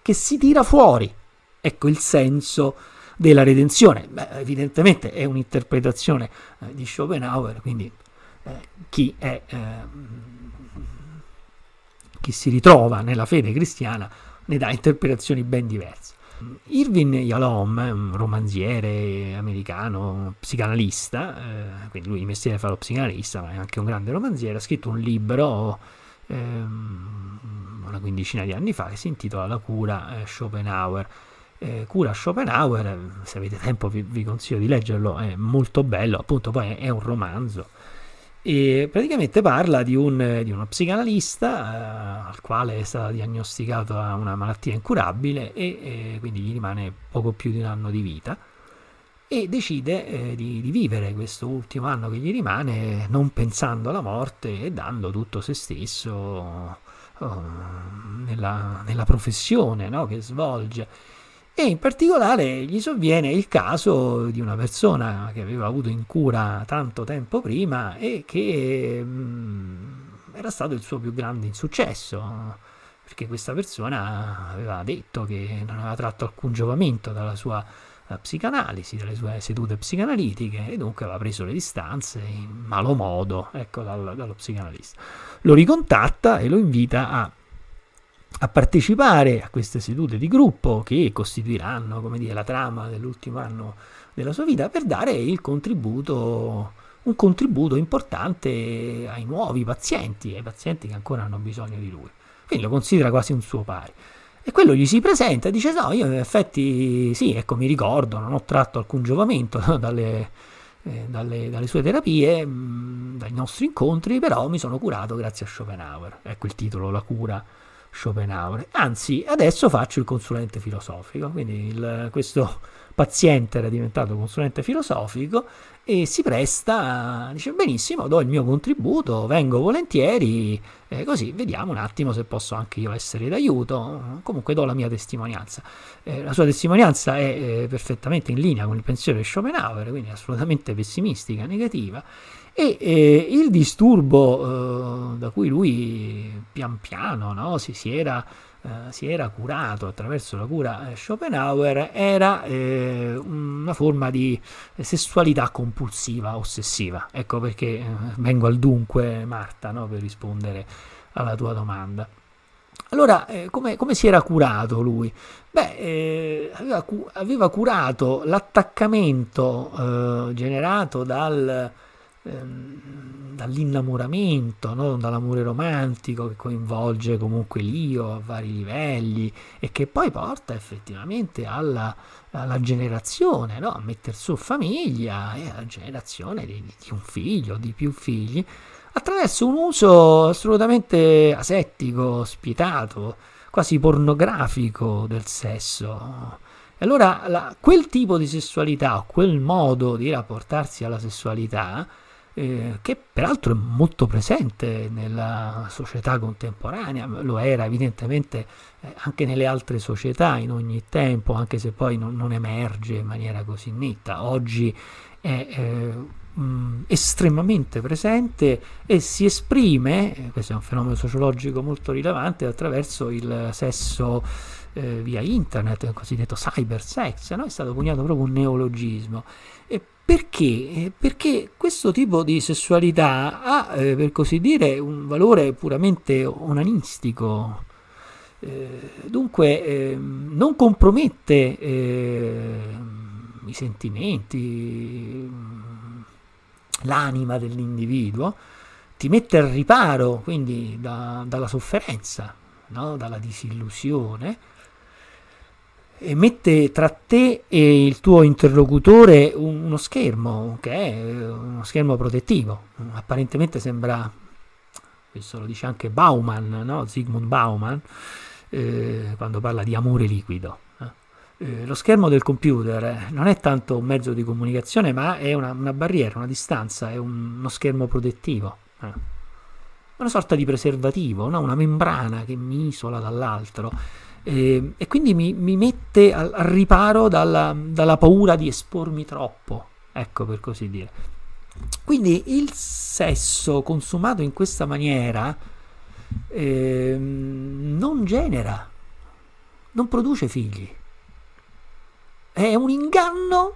che si tira fuori. Ecco il senso della redenzione. Beh, evidentemente è un'interpretazione eh, di Schopenhauer, quindi eh, chi, è, eh, chi si ritrova nella fede cristiana ne dà interpretazioni ben diverse. Irvin Yalom, un romanziere americano, psicanalista, eh, quindi lui di mestiere fa lo psicanalista, ma è anche un grande romanziere, ha scritto un libro ehm, una quindicina di anni fa che si intitola La cura eh, Schopenhauer. Eh, cura Schopenhauer, eh, se avete tempo vi, vi, consiglio di leggerlo, è molto bello, appunto poi è un romanzo e praticamente parla di, un, di uno psicanalista eh, al quale è stata diagnosticata una malattia incurabile e eh, quindi gli rimane poco più di un anno di vita e decide eh, di, di, vivere questo ultimo anno che gli rimane non pensando alla morte e dando tutto se stesso oh, nella, nella, professione no, che svolge e in particolare gli sovviene il caso di una persona che aveva avuto in cura tanto tempo prima e che mh, mm, era stato il suo più grande insuccesso, perché questa persona aveva detto che non aveva tratto alcun giovamento dalla sua eh, psicanalisi, dalle sue sedute psicanalitiche e dunque aveva preso le distanze in malo modo ecco, dal, dallo psicanalista. Lo ricontatta e lo invita a a partecipare a queste sedute di gruppo che costituiranno come dire, la trama dell'ultimo anno della sua vita per dare il contributo, un contributo importante ai nuovi pazienti, ai pazienti che ancora hanno bisogno di lui. Quindi lo considera quasi un suo pari. E quello gli si presenta e dice no, io in effetti sì, ecco mi ricordo, non ho tratto alcun giovamento dalle, eh, dalle, dalle, sue terapie, mh, mm, dai nostri incontri, però mi sono curato grazie a Schopenhauer. Ecco il titolo, La cura Schopenhauer. Anzi, adesso faccio il consulente filosofico, quindi il, questo paziente era diventato consulente filosofico e si presta, dice benissimo, do il mio contributo, vengo volentieri, eh, così vediamo un attimo se posso anche io essere d'aiuto, comunque do la mia testimonianza. Eh, la sua testimonianza è eh, perfettamente in linea con il pensiero di Schopenhauer, quindi assolutamente pessimistica, negativa. E eh, il disturbo eh, da cui lui pian piano no, si, si, era, eh, si, era, curato attraverso la cura eh, Schopenhauer era eh, una forma di sessualità compulsiva, ossessiva. Ecco perché eh, vengo al dunque, Marta, no, per rispondere alla tua domanda. Allora, eh, come, come, si era curato lui? Beh, eh, aveva, cu aveva, curato l'attaccamento eh, generato dal, Ehm, dall'innamoramento, no? dall'amore romantico che coinvolge comunque l'io a vari livelli e che poi porta effettivamente alla, alla generazione, no? a mettere su famiglia e alla generazione di, di un figlio, di più figli, attraverso un uso assolutamente asettico, spietato, quasi pornografico del sesso. E allora la, quel tipo di sessualità, o quel modo di rapportarsi alla sessualità, eh, che peraltro è molto presente nella società contemporanea, lo era evidentemente eh, anche nelle altre società in ogni tempo, anche se poi non, non emerge in maniera così netta. Oggi è mh, eh, mm, estremamente presente e si esprime, eh, questo è un fenomeno sociologico molto rilevante, attraverso il sesso eh, via internet, il cosiddetto cybersex, no? è stato pugnato proprio un neologismo. Perché? Perché questo tipo di sessualità ha, eh, per così dire, un valore puramente onanistico. Eh, dunque, eh, non compromette ehm, i sentimenti, mm, l'anima dell'individuo, ti mette al riparo quindi da, dalla sofferenza, no? dalla disillusione e mette tra te e il tuo interlocutore uno schermo che è eh, uno schermo protettivo apparentemente sembra questo lo dice anche Bauman no? Sigmund Bauman eh, quando parla di amore liquido eh, eh lo schermo del computer eh, non è tanto un mezzo di comunicazione ma è una, una barriera, una distanza è un, uno schermo protettivo eh. una sorta di preservativo no? una membrana che mi isola dall'altro e, ehm, e quindi mi, mi, mette al, riparo dalla, dalla paura di espormi troppo, ecco per così dire. Quindi il sesso consumato in questa maniera eh, non genera, non produce figli. È un inganno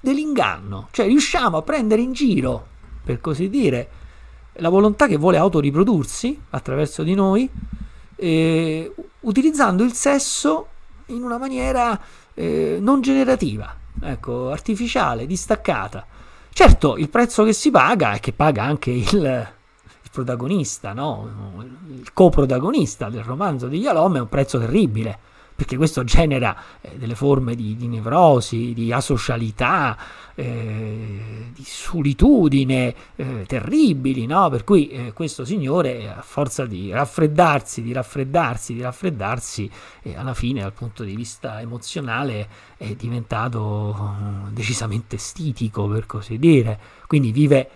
dell'inganno, cioè riusciamo a prendere in giro, per così dire, la volontà che vuole autoriprodursi attraverso di noi eh, utilizzando il sesso in una maniera eh, non generativa, ecco, artificiale, distaccata. Certo, il prezzo che si paga è che paga anche il, il protagonista, no? il coprotagonista del romanzo di Yalom è un prezzo terribile perché questo genera eh, delle forme di, di, nevrosi, di asocialità, eh, di solitudine eh, terribili, no? per cui eh, questo signore eh, a forza di raffreddarsi, di raffreddarsi, di raffreddarsi, eh, alla fine dal punto di vista emozionale è diventato mm, decisamente stitico, per così dire, quindi vive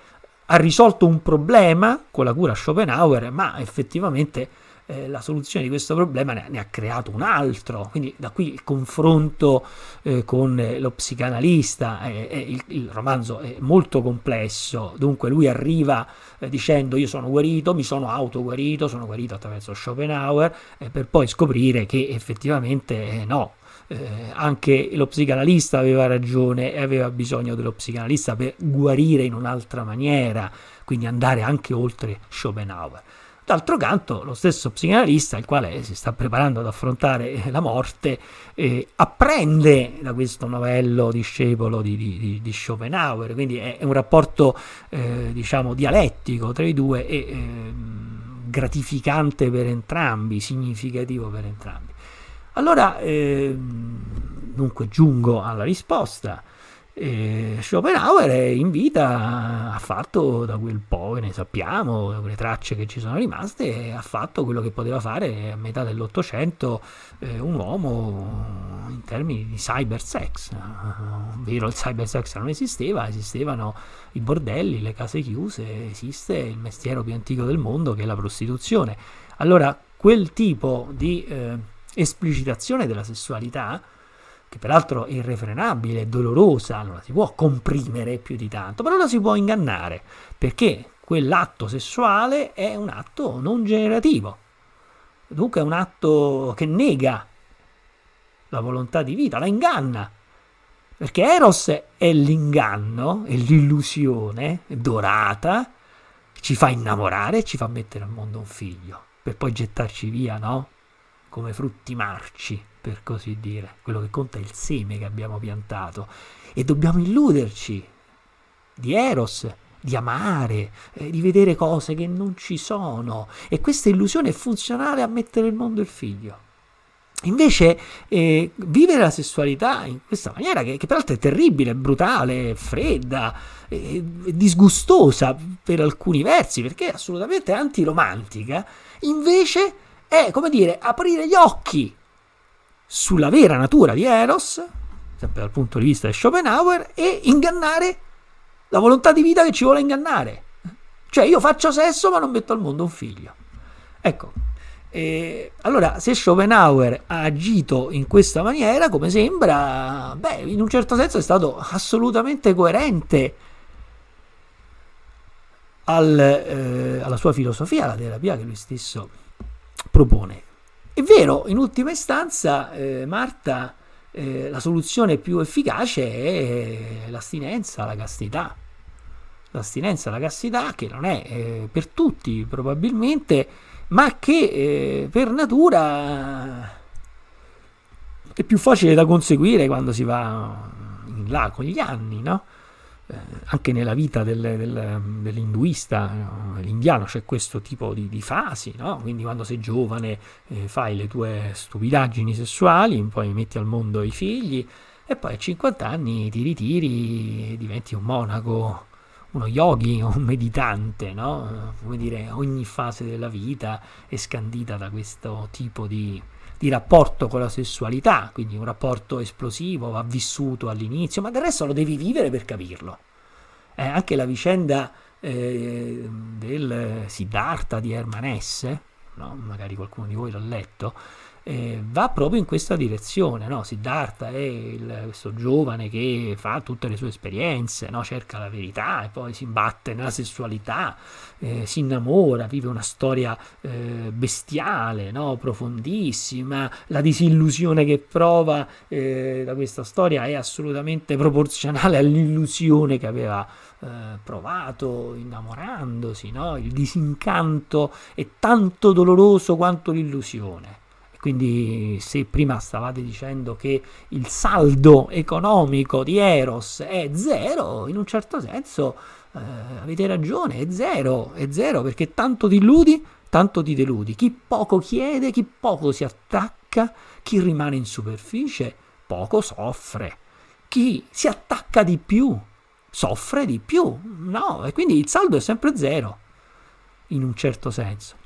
ha risolto un problema con la cura Schopenhauer, ma effettivamente eh, la soluzione di questo problema ne ha, ne ha, creato un altro, quindi da qui il confronto eh, con eh, lo psicanalista, eh, eh, il, il, romanzo è molto complesso, dunque lui arriva dicendo io sono guarito, mi sono autoguarito, sono guarito attraverso Schopenhauer, per poi scoprire che effettivamente no, eh, anche lo psicanalista aveva ragione e aveva bisogno dello psicanalista per guarire in un'altra maniera, quindi andare anche oltre Schopenhauer. D'altro canto, lo stesso psicanalista, il quale si sta preparando ad affrontare eh, la morte, eh, apprende da questo novello discepolo di, di, di Schopenhauer, quindi è, è un rapporto, eh, diciamo, dialettico tra i due e eh, gratificante per entrambi, significativo per entrambi. Allora, ehm, dunque, giungo alla risposta. E Schopenhauer in vita ha fatto da quel po' che ne sappiamo, le tracce che ci sono rimaste, ha fatto quello che poteva fare a metà dell'Ottocento eh, un uomo in termini di cybersex, eh, Vero, il cybersex non esisteva, esistevano i bordelli, le case chiuse, esiste il mestiere più antico del mondo che è la prostituzione. Allora quel tipo di eh, esplicitazione della sessualità che peraltro è irrefrenabile, è dolorosa, non la si può comprimere più di tanto, però la si può ingannare, perché quell'atto sessuale è un atto non generativo, dunque è un atto che nega la volontà di vita, la inganna, perché Eros è l'inganno, è l'illusione dorata, ci fa innamorare, ci fa mettere al mondo un figlio, per poi gettarci via, no? Come frutti marci per così dire, quello che conta è il seme che abbiamo piantato e dobbiamo illuderci di Eros, di amare, eh, di vedere cose che non ci sono e questa illusione è funzionale a mettere in mondo il figlio. Invece eh, vivere la sessualità in questa maniera, che, che peraltro è terribile, brutale, fredda, è, disgustosa per alcuni versi, perché è assolutamente antiromantica, invece è come dire aprire gli occhi sulla vera natura di Eros, sempre dal punto di vista di Schopenhauer, e ingannare la volontà di vita che ci vuole ingannare. Cioè io faccio sesso ma non metto al mondo un figlio. Ecco, eh, allora se Schopenhauer ha agito in questa maniera, come sembra, beh, in un certo senso è stato assolutamente coerente al, eh, alla sua filosofia, alla terapia che lui stesso propone. È vero, in ultima istanza, eh, Marta, eh, la soluzione più efficace è l'astinenza, la castità. L'astinenza, la castità, che non è eh, per tutti probabilmente, ma che eh, per natura è più facile da conseguire quando si va in là con gli anni, no? Eh, anche nella vita del, del, dell'induista, no? l'indiano, c'è questo tipo di, di fasi, no? quindi quando sei giovane eh, fai le tue stupidaggini sessuali, poi metti al mondo i figli e poi a 50 anni ti ritiri e diventi un monaco, uno yogi, un meditante, no? come dire ogni fase della vita è scandita da questo tipo di di rapporto con la sessualità, quindi un rapporto esplosivo, va vissuto all'inizio, ma del resto lo devi vivere per capirlo. Eh, anche la vicenda eh, del Siddhartha di Hermanesse, no? magari qualcuno di voi l'ha letto, eh, va proprio in questa direzione. No? Siddhartha è il, questo giovane che fa tutte le sue esperienze, no? cerca la verità e poi si imbatte nella sessualità, eh, si innamora, vive una storia eh, bestiale, no? profondissima. La disillusione che prova eh, da questa storia è assolutamente proporzionale all'illusione che aveva eh, provato innamorandosi. Il disincanto è tanto doloroso quanto l'illusione. Quindi se prima stavate dicendo che il saldo economico di Eros è zero, in un certo senso eh, avete ragione, è zero, è zero perché tanto ti illudi, tanto ti deludi. Chi poco chiede, chi poco si attacca, chi rimane in superficie, poco soffre. Chi si attacca di più, soffre di più. No, e quindi il saldo è sempre zero, in un certo senso.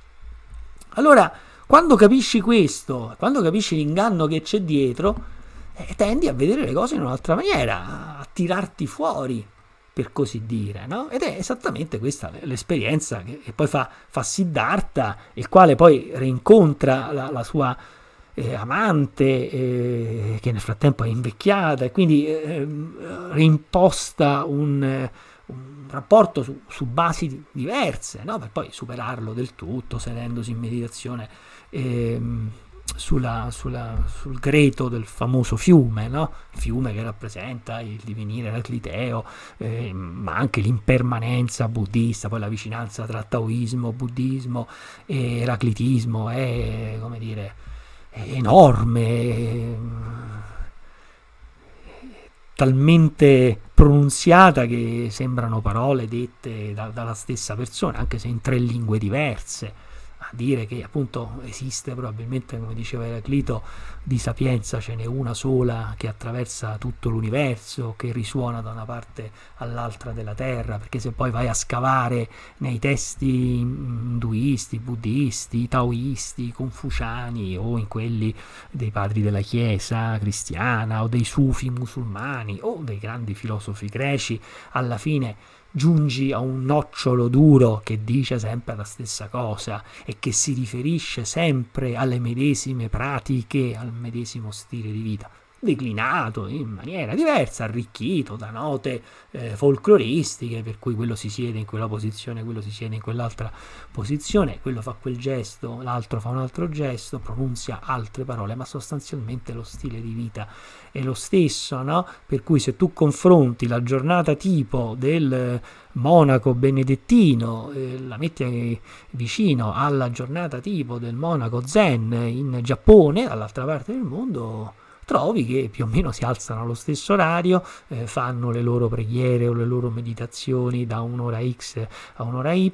Allora, quando capisci questo, quando capisci l'inganno che c'è dietro, eh, tendi a vedere le cose in un'altra maniera, a tirarti fuori, per così dire, no? Ed è esattamente questa l'esperienza che, che poi fa, fa Siddhartha, il quale poi rincontra la, la sua eh, amante, eh, che nel frattempo è invecchiata, e quindi ehm, rimposta un un rapporto su, su basi diverse, no? per poi superarlo del tutto, sedendosi in meditazione eh, sulla, sulla, sul greto del famoso fiume, no? fiume che rappresenta il divenire eracliteo, eh, ma anche l'impermanenza buddista, poi la vicinanza tra taoismo, buddismo e eraclitismo è, come dire, è enorme, è ehm, talmente pronunziata che sembrano parole dette da, dalla stessa persona, anche se in tre lingue diverse dire che appunto esiste probabilmente, come diceva Eraclito, di sapienza ce n'è una sola che attraversa tutto l'universo, che risuona da una parte all'altra della terra, perché se poi vai a scavare nei testi induisti, buddisti, taoisti, confuciani o in quelli dei padri della Chiesa cristiana o dei sufi musulmani o dei grandi filosofi greci, alla fine giungi a un nocciolo duro che dice sempre la stessa cosa e che si riferisce sempre alle medesime pratiche, al medesimo stile di vita declinato in maniera diversa, arricchito da note eh, folcloristiche, per cui quello si siede in quella posizione, quello si siede in quell'altra posizione, quello fa quel gesto, l'altro fa un altro gesto, pronunzia altre parole, ma sostanzialmente lo stile di vita è lo stesso, no? Per cui se tu confronti la giornata tipo del monaco benedettino, eh, la metti vicino alla giornata tipo del monaco zen in Giappone, dall'altra parte del mondo, trovi che più o meno si alzano allo stesso orario, eh, fanno le loro preghiere o le loro meditazioni da un'ora X a un'ora Y,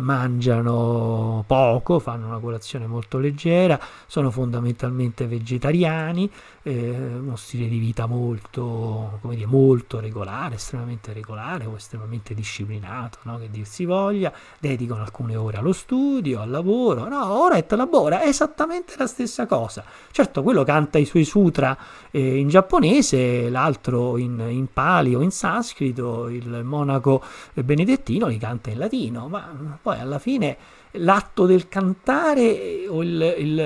mangiano poco, fanno una colazione molto leggera, sono fondamentalmente vegetariani, eh, uno stile di vita molto, come dire, molto regolare, estremamente regolare o estremamente disciplinato, no? che dir si voglia, dedicano alcune ore allo studio, al lavoro, no, ora et labora, è esattamente la stessa cosa. Certo, quello canta i suoi sutra sutra eh, in giapponese, l'altro in, in pali o in sanscrito, il monaco benedettino li canta in latino, ma poi alla fine l'atto del cantare o il, il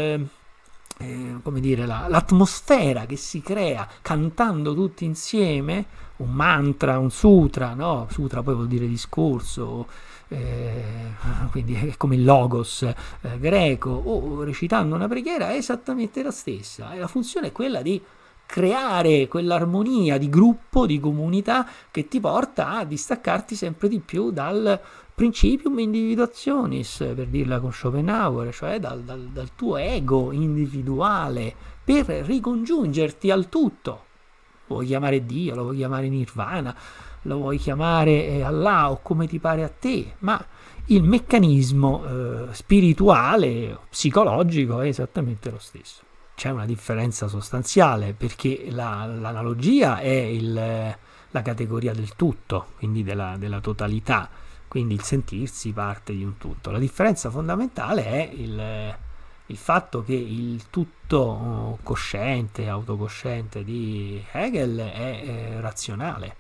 eh, come dire, l'atmosfera che si crea cantando tutti insieme, un mantra, un sutra, no? sutra poi vuol dire discorso, eh, quindi è come il logos eh, greco, o recitando una preghiera, è esattamente la stessa. E la funzione è quella di creare quell'armonia di gruppo, di comunità che ti porta a distaccarti sempre di più dal principium individuationis, per dirla con Schopenhauer, cioè dal, dal, dal tuo ego individuale, per ricongiungerti al tutto. Lo vuoi chiamare Dio, lo vuoi chiamare Nirvana, lo vuoi chiamare eh, Allah o come ti pare a te, ma il meccanismo eh, spirituale, psicologico è esattamente lo stesso. C'è una differenza sostanziale perché la, l'analogia è il, la categoria del tutto, quindi della, della, totalità, quindi il sentirsi parte di un tutto. La differenza fondamentale è il, il fatto che il tutto oh, cosciente, autocosciente di Hegel è eh, razionale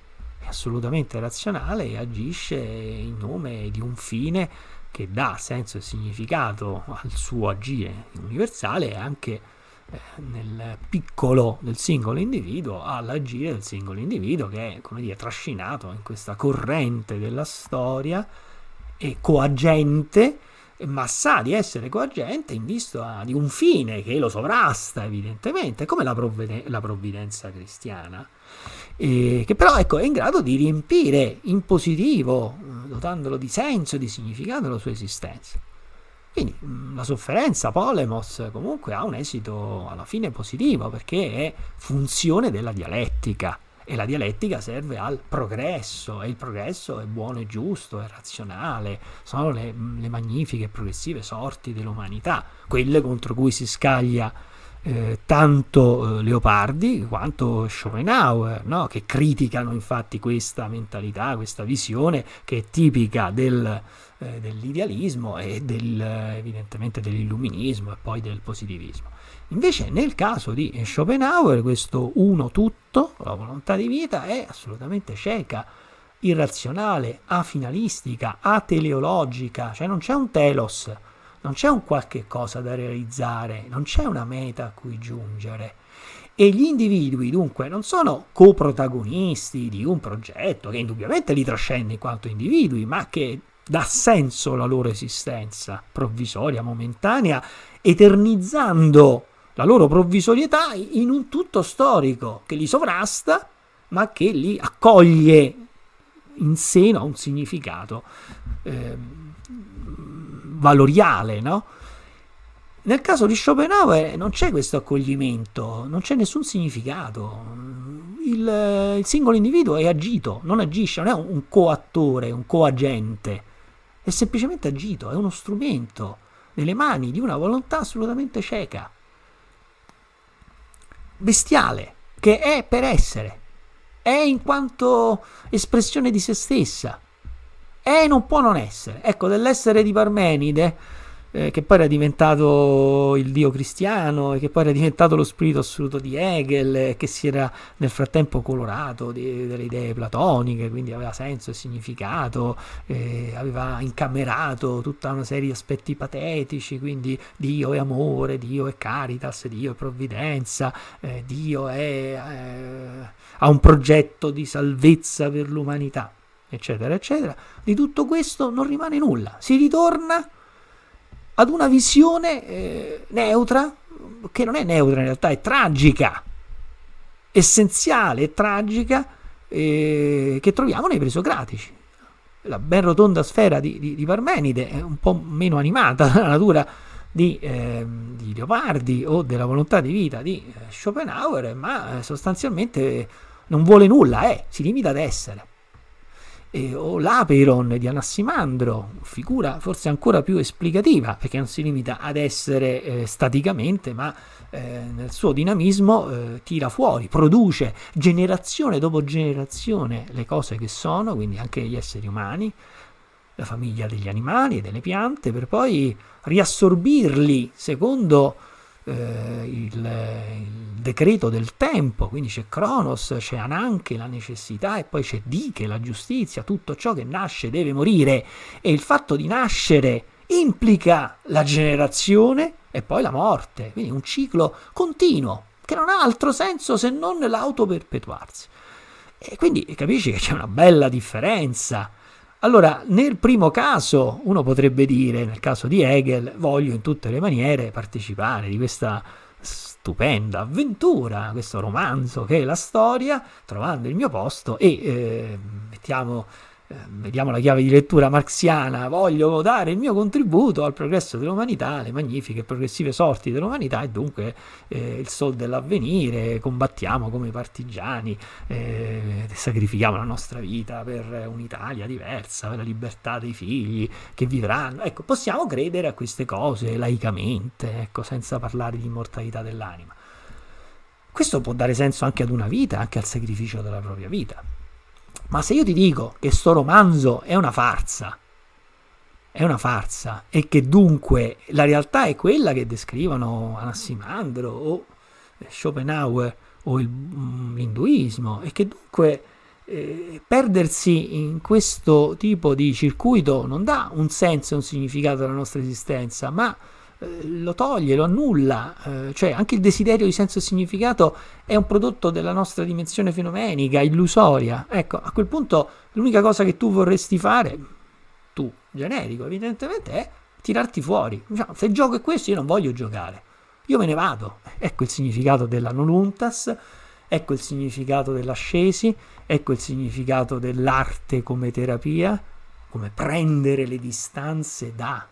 assolutamente razionale e agisce in nome di un fine che dà senso e significato al suo agire universale e anche eh, nel piccolo del singolo individuo all'agire del singolo individuo che è come dire trascinato in questa corrente della storia e coagente ma sa di essere coagente in vista di un fine che lo sovrasta evidentemente come la, la provvidenza cristiana eh, che però ecco, è in grado di riempire in positivo, mm, dotandolo di senso e di significato la sua esistenza. Quindi mm, la sofferenza, polemos, comunque ha un esito alla fine positivo perché è funzione della dialettica e la dialettica serve al progresso e il progresso è buono e giusto, è razionale, sono le, mm, le magnifiche e progressive sorti dell'umanità, quelle contro cui si scaglia eh, tanto eh, Leopardi quanto Schopenhauer, no? che criticano infatti questa mentalità, questa visione che è tipica del, eh, dell'idealismo e del, evidentemente dell'illuminismo e poi del positivismo. Invece nel caso di Schopenhauer questo uno tutto, la volontà di vita, è assolutamente cieca, irrazionale, afinalistica, ateleologica, cioè non c'è un telos, non c'è un qualche cosa da realizzare, non c'è una meta a cui giungere. E gli individui dunque non sono coprotagonisti di un progetto che indubbiamente li trascende in quanto individui, ma che dà senso alla loro esistenza provvisoria, momentanea, eternizzando la loro provvisorietà in un tutto storico che li sovrasta, ma che li accoglie in seno a un significato eh, valoriale, no? Nel caso di Schopenhauer non c'è questo accoglimento, non c'è nessun significato. Il, il, singolo individuo è agito, non agisce, non è un coattore, un coagente, è semplicemente agito, è uno strumento nelle mani di una volontà assolutamente cieca, bestiale, che è per essere, è in quanto espressione di se stessa. E eh, non può non essere. Ecco, dell'essere di Parmenide, eh, che poi era diventato il dio cristiano, e che poi era diventato lo spirito assoluto di Hegel, eh, che si era nel frattempo colorato di, delle idee platoniche, quindi aveva senso e significato, eh, aveva incamerato tutta una serie di aspetti patetici, quindi Dio è amore, Dio è caritas, Dio è provvidenza, eh, Dio è, eh, ha un progetto di salvezza per l'umanità eccetera, eccetera, di tutto questo non rimane nulla. Si ritorna ad una visione eh, neutra, che non è neutra in realtà, è tragica, essenziale e tragica, eh, che troviamo nei presocratici. La ben rotonda sfera di, di, di Parmenide è un po' meno animata dalla natura di, eh, di, Leopardi o della volontà di vita di eh, Schopenhauer, ma eh, sostanzialmente non vuole nulla, eh, si limita ad essere eh, o l'Aperon di Anassimandro, figura forse ancora più esplicativa, perché non si limita ad essere eh, staticamente, ma eh, nel suo dinamismo eh, tira fuori, produce generazione dopo generazione le cose che sono, quindi anche gli esseri umani, la famiglia degli animali e delle piante, per poi riassorbirli secondo eh, il, il, decreto del tempo, quindi c'è Cronos, c'è Ananche, la necessità e poi c'è Dike, la giustizia, tutto ciò che nasce deve morire e il fatto di nascere implica la generazione e poi la morte, quindi un ciclo continuo che non ha altro senso se non l'autoperpetuarsi. E quindi capisci che c'è una bella differenza allora, nel primo caso uno potrebbe dire, nel caso di Hegel, voglio in tutte le maniere partecipare di questa stupenda avventura, questo romanzo che è la storia, trovando il mio posto e eh, mettiamo Ehm, vediamo la chiave di lettura marxiana, voglio dare il mio contributo al progresso dell'umanità, alle magnifiche e progressive sorti dell'umanità e dunque eh, il sol dell'avvenire, combattiamo come partigiani, eh, sacrifichiamo la nostra vita per un'Italia diversa, per la libertà dei figli che vivranno. Ecco, possiamo credere a queste cose laicamente, ecco, senza parlare di immortalità dell'anima. Questo può dare senso anche ad una vita, anche al sacrificio della propria vita. Ma se io ti dico che sto romanzo è una farsa, è una farsa e che dunque la realtà è quella che descrivono Anassimandro o Schopenhauer o il, mm, l'induismo e che dunque eh, perdersi in questo tipo di circuito non dà un senso e un significato alla nostra esistenza, ma eh, lo toglie, lo annulla, eh, cioè anche il desiderio di senso e significato è un prodotto della nostra dimensione fenomenica, illusoria. Ecco, a quel punto l'unica cosa che tu vorresti fare, tu, generico, evidentemente, è tirarti fuori. Diciamo, se il gioco è questo, io non voglio giocare, io me ne vado. Ecco il significato della nonuntas, ecco il significato dell'ascesi, ecco il significato dell'arte come terapia, come prendere le distanze da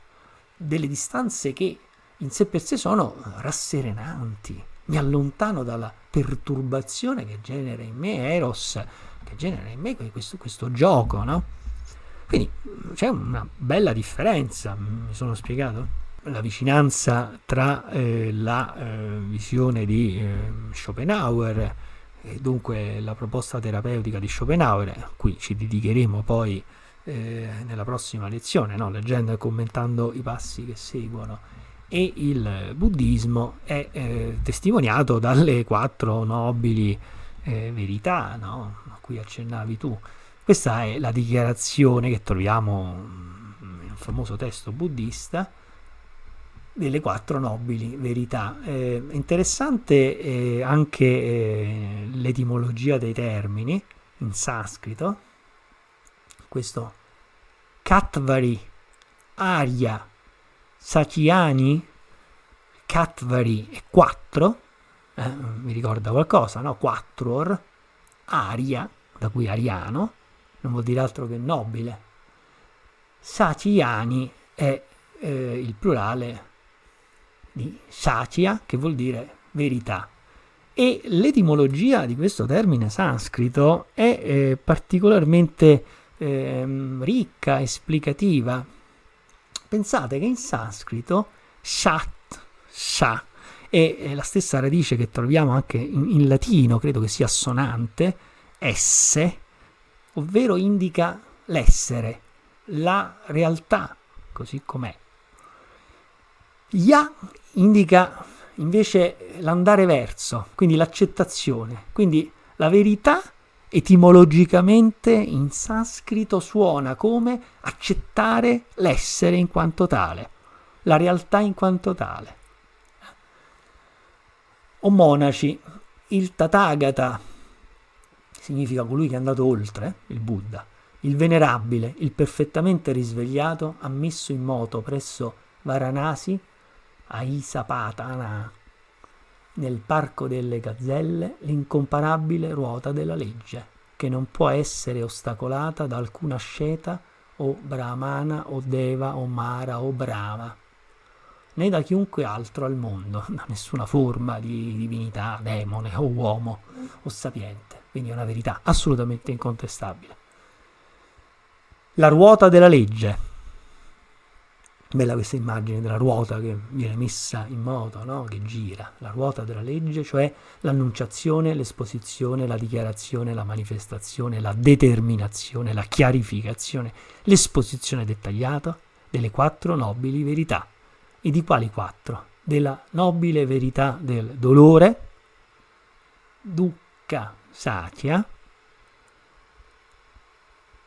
delle distanze che in sé per sé sono rasserenanti. Mi allontano dalla perturbazione che genera in me Eros, che genera in me questo, questo gioco, no? Quindi mm, c'è una bella differenza, mm, mi sono spiegato? La vicinanza tra eh, la eh, visione di eh, Schopenhauer e dunque la proposta terapeutica di Schopenhauer, a cui ci dedicheremo poi eh, nella prossima lezione, no? leggendo e commentando i passi che seguono. E il buddismo è eh, testimoniato dalle quattro nobili eh, verità no? a cui accennavi tu. Questa è la dichiarazione che troviamo mm, in un famoso testo buddista delle quattro nobili verità. Eh, interessante eh, anche eh, l'etimologia dei termini in sanscrito, questo? Katvari, Aria, Saciani, Katvari e 4, eh, mi ricorda qualcosa, no? Quattror, Aria, da cui ariano, non vuol dire altro che nobile. Saciani è eh, il plurale di sacia, che vuol dire verità. E l'etimologia di questo termine sanscrito è eh, particolarmente ehm, ricca, esplicativa. Pensate che in sanscrito shat, sha, è la stessa radice che troviamo anche in, in latino, credo che sia assonante, esse, ovvero indica l'essere, la realtà, così com'è. Ya indica invece l'andare verso, quindi l'accettazione, quindi la verità etimologicamente in sanscrito suona come accettare l'essere in quanto tale, la realtà in quanto tale. O monaci, il Tathagata significa colui che è andato oltre, il Buddha, il venerabile, il perfettamente risvegliato, ha messo in moto presso Varanasi Aisapatana nel Parco delle Gazzelle l'incomparabile ruota della legge, che non può essere ostacolata da alcuna asceta o brahmana o deva o mara o brava, né da chiunque altro al mondo, da nessuna forma di divinità, demone o uomo o sapiente. Quindi è una verità assolutamente incontestabile. La ruota della legge Bella questa immagine della ruota che viene messa in moto, no? che gira, la ruota della legge, cioè l'annunciazione, l'esposizione, la dichiarazione, la manifestazione, la determinazione, la chiarificazione, l'esposizione dettagliata delle quattro nobili verità. E di quali quattro? Della nobile verità del dolore, dukkha satya,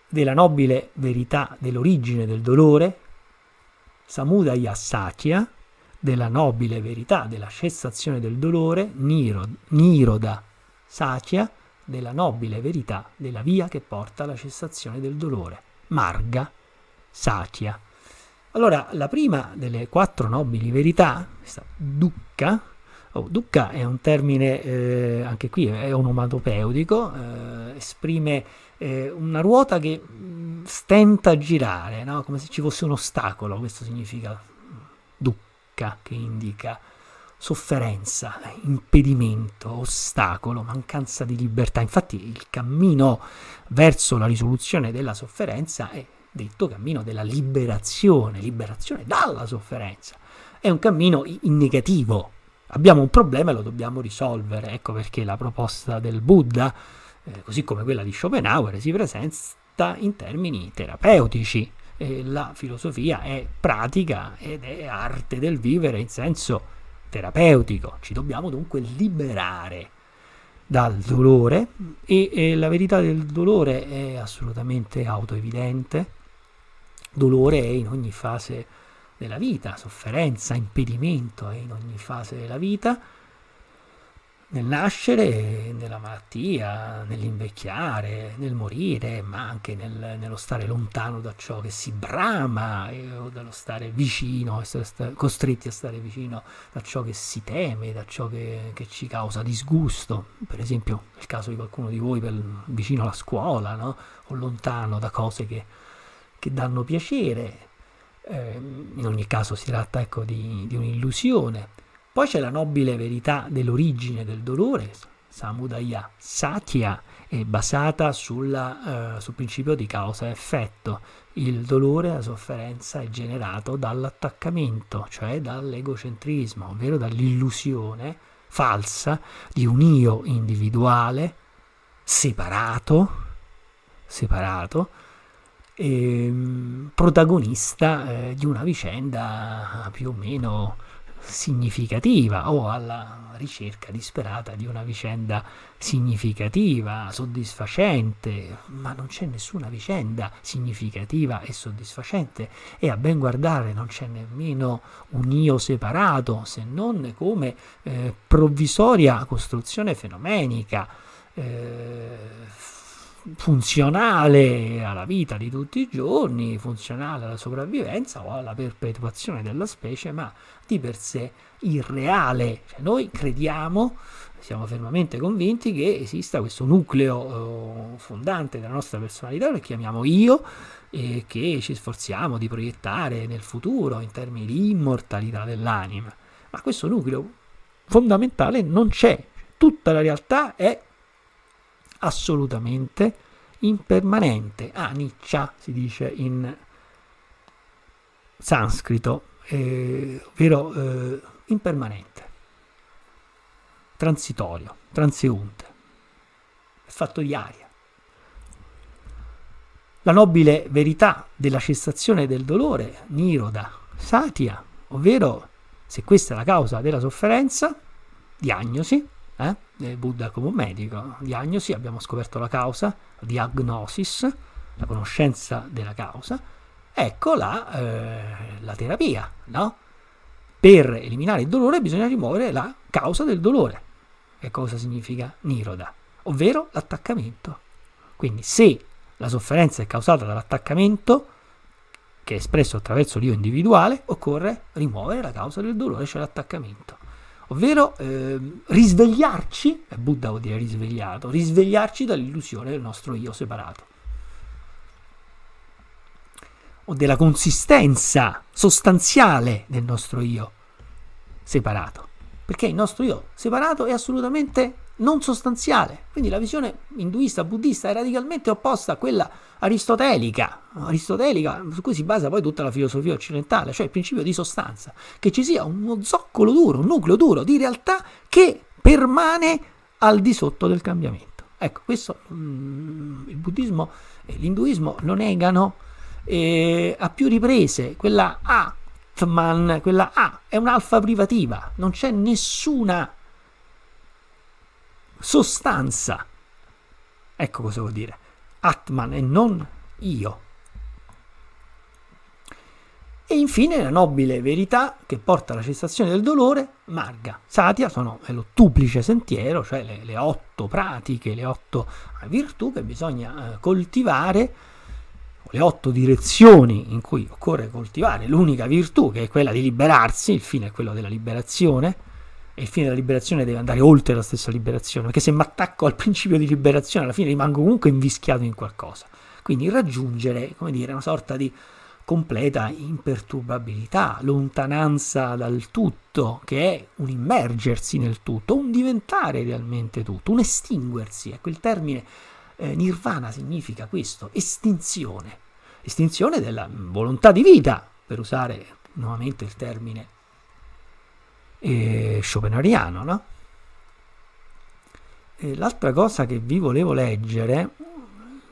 della nobile verità dell'origine del dolore, Samudaya Sakya, della nobile verità, della cessazione del dolore, Niro, Niroda Sakya, della nobile verità, della via che porta alla cessazione del dolore, Marga Sakya. Allora, la prima delle quattro nobili verità, questa Dukkha, oh, Dukkha è un termine, eh, anche qui è onomatopeutico, eh, esprime eh, una ruota che mm, stenta a girare, no? come se ci fosse un ostacolo, questo significa ducca, che indica sofferenza, impedimento, ostacolo, mancanza di libertà. Infatti il cammino verso la risoluzione della sofferenza è detto cammino della liberazione, liberazione dalla sofferenza. È un cammino in negativo. Abbiamo un problema e lo dobbiamo risolvere. Ecco perché la proposta del Buddha eh, così come quella di Schopenhauer, si presenta in termini terapeutici. Eh, la filosofia è pratica ed è arte del vivere in senso terapeutico. Ci dobbiamo dunque liberare dal dolore e, e la verità del dolore è assolutamente autoevidente. Dolore è in ogni fase della vita, sofferenza, impedimento è in ogni fase della vita nel nascere, nella malattia, nell'invecchiare, nel morire, ma anche nel, nello stare lontano da ciò che si brama, eh, o dallo stare vicino, essere sta costretti a stare vicino da ciò che si teme, da ciò che, che, ci causa disgusto, per esempio nel caso di qualcuno di voi per, vicino alla scuola, no? o lontano da cose che, che danno piacere, eh, in ogni caso si tratta ecco, di, di un'illusione poi c'è la nobile verità dell'origine del dolore, Samudaya Satya, è basata sulla, eh, sul principio di causa-effetto. Il dolore, la sofferenza è generato dall'attaccamento, cioè dall'egocentrismo, ovvero dall'illusione falsa di un io individuale separato, separato eh, protagonista eh, di una vicenda più o meno significativa o alla ricerca disperata di una vicenda significativa, soddisfacente, ma non c'è nessuna vicenda significativa e soddisfacente e a ben guardare non c'è nemmeno un io separato se non come eh, provvisoria costruzione fenomenica. Eh, funzionale alla vita di tutti i giorni, funzionale alla sopravvivenza o alla perpetuazione della specie, ma di per sé irreale. Cioè noi crediamo, siamo fermamente convinti che esista questo nucleo eh, fondante della nostra personalità, lo chiamiamo io, e che ci sforziamo di proiettare nel futuro in termini di immortalità dell'anima. Ma questo nucleo fondamentale non c'è, tutta la realtà è assolutamente impermanente. Aniccia si dice in sanscrito eh, ovvero eh, impermanente, transitorio, transeunte, è fatto di aria. La nobile verità della cessazione del dolore, Niroda, Satya, ovvero se questa è la causa della sofferenza, diagnosi, eh? eh? Buddha come un medico, diagnosi, abbiamo scoperto la causa, diagnosis, la conoscenza della causa, ecco la, eh, la terapia, no? Per eliminare il dolore bisogna rimuovere la causa del dolore. Che cosa significa niroda? Ovvero l'attaccamento. Quindi se la sofferenza è causata dall'attaccamento, che è espresso attraverso l'io individuale, occorre rimuovere la causa del dolore, cioè l'attaccamento. Ovvero eh, risvegliarci, Buddha vuol dire risvegliato, risvegliarci dall'illusione del nostro io separato o della consistenza sostanziale del nostro io separato. Perché il nostro io separato è assolutamente non sostanziale. Quindi la visione induista, buddista è radicalmente opposta a quella aristotelica, aristotelica su cui si basa poi tutta la filosofia occidentale, cioè il principio di sostanza, che ci sia uno zoccolo duro, un nucleo duro di realtà che permane al di sotto del cambiamento. Ecco, questo mm, il buddismo e l'induismo lo negano eh, a più riprese, quella Atman, quella A, è un'alfa privativa, non c'è nessuna sostanza. Ecco cosa vuol dire Atman e non io. E infine la nobile verità che porta alla cessazione del dolore, Marga. Satya sono, è l'ottuplice sentiero, cioè le, le, otto pratiche, le otto virtù che bisogna eh, coltivare le otto direzioni in cui occorre coltivare l'unica virtù che è quella di liberarsi, il fine è quello della liberazione, e il fine della liberazione deve andare oltre la stessa liberazione, perché se mi attacco al principio di liberazione alla fine rimango comunque invischiato in qualcosa. Quindi raggiungere, come dire, una sorta di completa imperturbabilità, lontananza dal tutto, che è un immergersi nel tutto, un diventare realmente tutto, un estinguersi, ecco il termine eh, nirvana significa questo, estinzione, estinzione della mm, volontà di vita, per usare nuovamente il termine eh, schopenhaueriano, no? l'altra cosa che vi volevo leggere,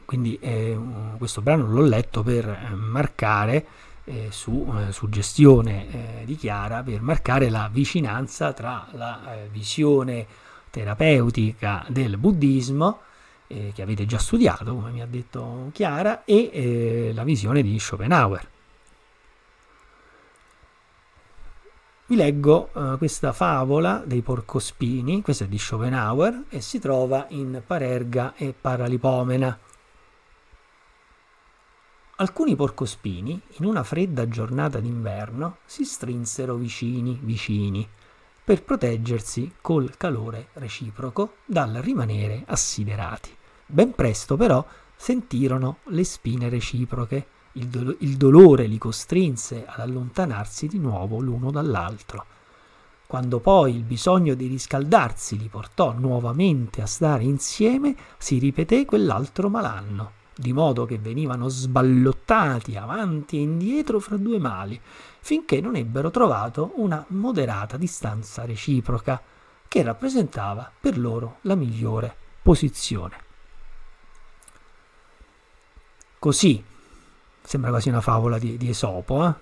quindi eh, questo brano l'ho letto per eh, marcare eh, su eh, suggestione eh, di Chiara, per marcare la vicinanza tra la eh, visione terapeutica del buddismo eh, che avete già studiato, come mi ha detto Chiara, e eh, la visione di Schopenhauer. Vi leggo eh, questa favola dei porcospini, questa è di Schopenhauer e si trova in Parerga e Paralipomena. Alcuni porcospini, in una fredda giornata d'inverno, si strinsero vicini, vicini, per proteggersi col calore reciproco dal rimanere assiderati. Ben presto però sentirono le spine reciproche, il, do- il dolore li costrinse ad allontanarsi di nuovo l'uno dall'altro. Quando poi il bisogno di riscaldarsi li portò nuovamente a stare insieme, si ripeté quell'altro malanno, di modo che venivano sballottati avanti e indietro fra due mali, finché non ebbero trovato una moderata distanza reciproca, che rappresentava per loro la migliore posizione così. Sembra quasi una favola di, di Esopo, eh?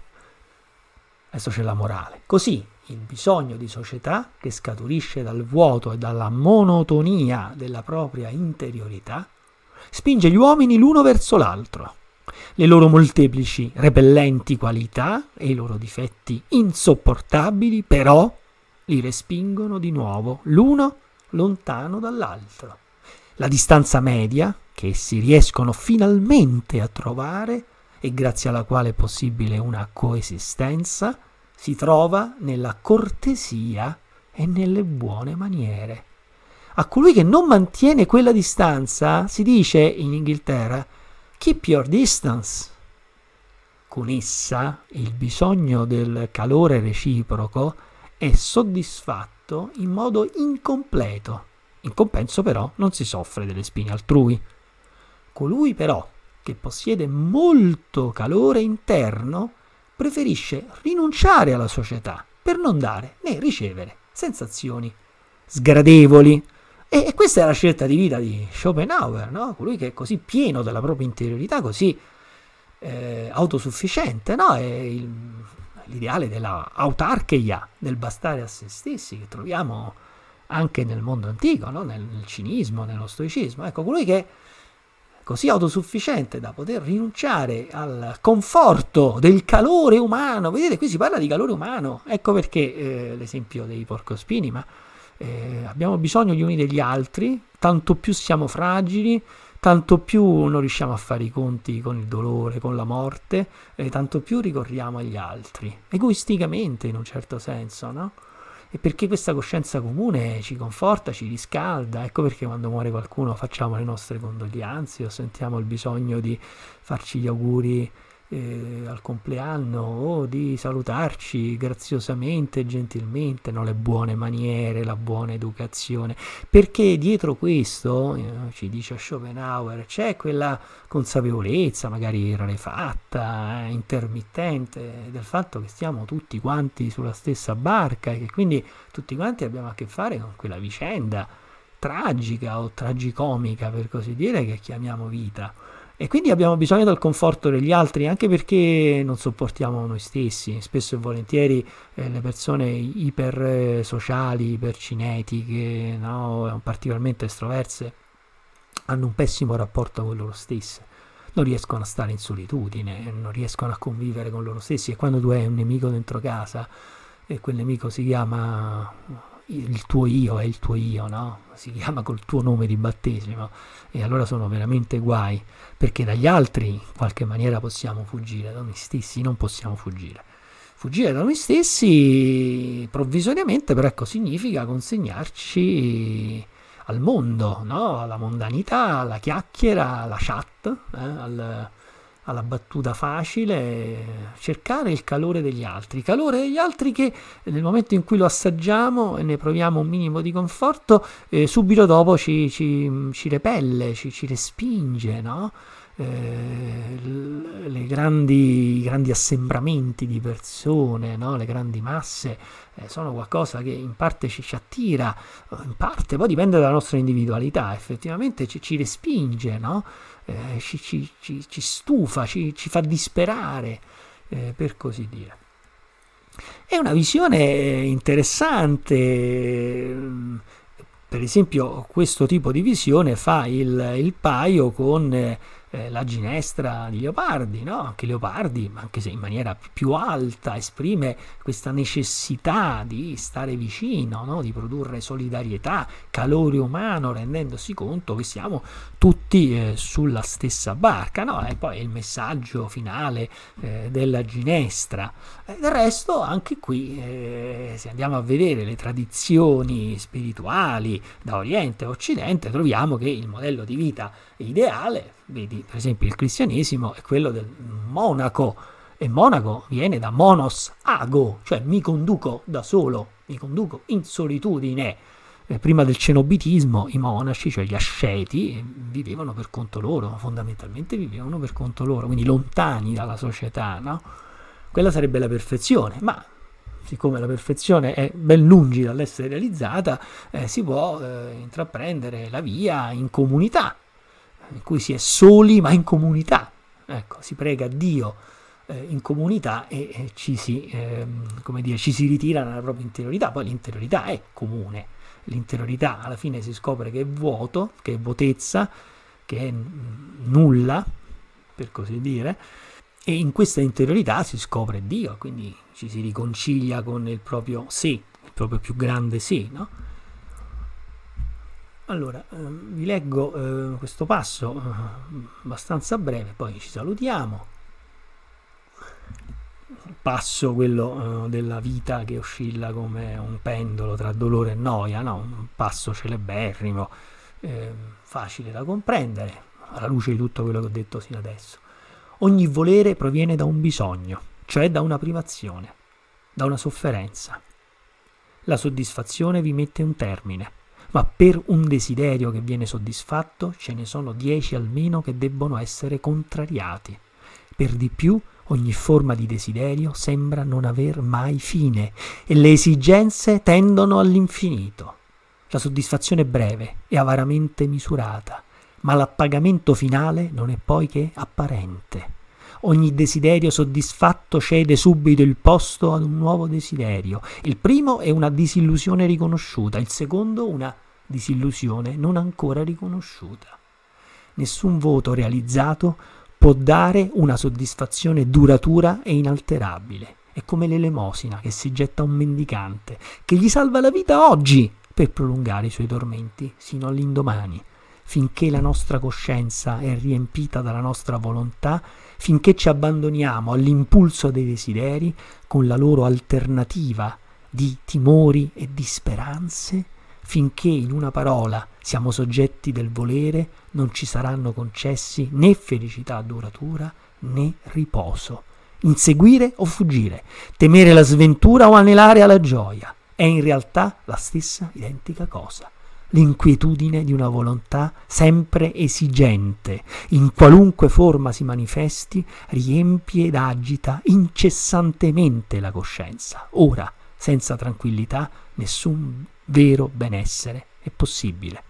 Adesso c'è la morale. Così il bisogno di società che scaturisce dal vuoto e dalla monotonia della propria interiorità spinge gli uomini l'uno verso l'altro. Le loro molteplici repellenti qualità e i loro difetti insopportabili però li respingono di nuovo l'uno lontano dall'altro. La distanza media, che essi riescono finalmente a trovare e grazie alla quale è possibile una coesistenza, si trova nella cortesia e nelle buone maniere. A colui che non mantiene quella distanza si dice in Inghilterra keep your distance. Con essa il bisogno del calore reciproco è soddisfatto in modo incompleto in compenso però non si soffre delle spine altrui. Colui però che possiede molto calore interno preferisce rinunciare alla società per non dare né ricevere sensazioni sgradevoli. E, questa è la scelta di vita di Schopenhauer, no? colui che è così pieno della propria interiorità, così eh, autosufficiente, no? è il, l'ideale della autarcheia, del bastare a se stessi che troviamo anche nel mondo antico, no? nel, nel, cinismo, nello stoicismo. Ecco, colui che è così autosufficiente da poter rinunciare al conforto del calore umano, vedete qui si parla di calore umano, ecco perché eh, l'esempio dei porcospini, ma eh, abbiamo bisogno gli uni degli altri, tanto più siamo fragili, tanto più non riusciamo a fare i conti con il dolore, con la morte, eh, tanto più ricorriamo agli altri, egoisticamente in un certo senso, no? e perché questa coscienza comune ci conforta, ci riscalda, ecco perché quando muore qualcuno facciamo le nostre condoglianze o sentiamo il bisogno di farci gli auguri eh, al compleanno o di salutarci graziosamente, gentilmente, no? le buone maniere, la buona educazione, perché dietro questo, eh, ci dice Schopenhauer, c'è quella consapevolezza, magari rarefatta, eh, intermittente, del fatto che stiamo tutti quanti sulla stessa barca e che quindi tutti quanti abbiamo a che fare con quella vicenda tragica o tragicomica, per così dire, che chiamiamo vita. E quindi abbiamo bisogno del conforto degli altri, anche perché non sopportiamo noi stessi. Spesso e volentieri eh, le persone iper eh, sociali, ipercinetiche, no? particolarmente estroverse, hanno un pessimo rapporto con loro stesse. Non riescono a stare in solitudine, non riescono a convivere con loro stessi. E quando tu hai un nemico dentro casa, e quel nemico si chiama il tuo io è il tuo io, no? Si chiama col tuo nome di battesimo e allora sono veramente guai, perché dagli altri in qualche maniera possiamo fuggire, da noi stessi non possiamo fuggire. Fuggire da noi stessi provvisoriamente, però ecco, significa consegnarci al mondo, no? alla mondanità, alla chiacchiera, alla chat, eh? al, alla battuta facile, cercare il calore degli altri, calore degli altri che nel momento in cui lo assaggiamo e ne proviamo un minimo di conforto, eh, subito dopo ci, ci, ci repelle, ci, ci respinge, no? Eh, le grandi, i grandi assembramenti di persone, no? le grandi masse, eh, sono qualcosa che in parte ci, ci, attira, in parte poi dipende dalla nostra individualità, effettivamente ci, ci respinge, no? eh, ci, ci, ci, ci, stufa, ci, fa disperare, eh, per così dire. È una visione interessante, mm, per esempio questo tipo di visione fa il, il paio con eh, eh, la ginestra di Leopardi, no? che Leopardi, anche se in maniera più alta, esprime questa necessità di stare vicino, no? di produrre solidarietà, calore umano, rendendosi conto che siamo tutti eh, sulla stessa barca. No? E poi il messaggio finale eh, della ginestra. del resto, anche qui, eh, se andiamo a vedere le tradizioni spirituali da Oriente a Occidente, troviamo che il modello di vita ideale, vedi per esempio il cristianesimo, è quello del monaco e monaco viene da monos ago, cioè mi conduco da solo, mi conduco in solitudine. Eh, prima del cenobitismo i monaci, cioè gli asceti, vivevano per conto loro, fondamentalmente vivevano per conto loro, quindi lontani dalla società, no? Quella sarebbe la perfezione, ma siccome la perfezione è ben lungi dall'essere realizzata, eh, si può eh, intraprendere la via in comunità, in cui si è soli ma in comunità. Ecco, si prega Dio eh, in comunità e, e ci, si, eh, dire, ci si ritira nella propria interiorità, poi l'interiorità è comune, l'interiorità alla fine si scopre che è vuoto, che è vuotezza, che è nulla, per così dire, e in questa interiorità si scopre Dio, quindi ci si riconcilia con il proprio sé, il proprio più grande sé, no? Allora, ehm, vi leggo ehm, questo passo eh, abbastanza breve, poi ci salutiamo. Passo quello eh, della vita che oscilla come un pendolo tra dolore e noia, no? un passo celeberrimo, ehm, facile da comprendere, alla luce di tutto quello che ho detto sino adesso. Ogni volere proviene da un bisogno, cioè da una privazione, da una sofferenza. La soddisfazione vi mette un termine ma per un desiderio che viene soddisfatto ce ne sono dieci almeno che debbono essere contrariati. Per di più, ogni forma di desiderio sembra non aver mai fine e le esigenze tendono all'infinito. La soddisfazione è breve e avaramente misurata, ma l'appagamento finale non è poi che apparente. Ogni desiderio soddisfatto cede subito il posto ad un nuovo desiderio. Il primo è una disillusione riconosciuta, il secondo una disillusione non ancora riconosciuta. Nessun voto realizzato può dare una soddisfazione duratura e inalterabile. È come l'elemosina che si getta a un mendicante, che gli salva la vita oggi per prolungare i suoi tormenti sino all'indomani finché la nostra coscienza è riempita dalla nostra volontà, finché ci abbandoniamo all'impulso dei desideri con la loro alternativa di timori e di speranze, finché in una parola siamo soggetti del volere, non ci saranno concessi né felicità duratura né riposo. Inseguire o fuggire, temere la sventura o anelare alla gioia, è in realtà la stessa identica cosa. L'inquietudine di una volontà sempre esigente, in qualunque forma si manifesti, riempie ed agita incessantemente la coscienza. Ora, senza tranquillità, nessun vero benessere è possibile.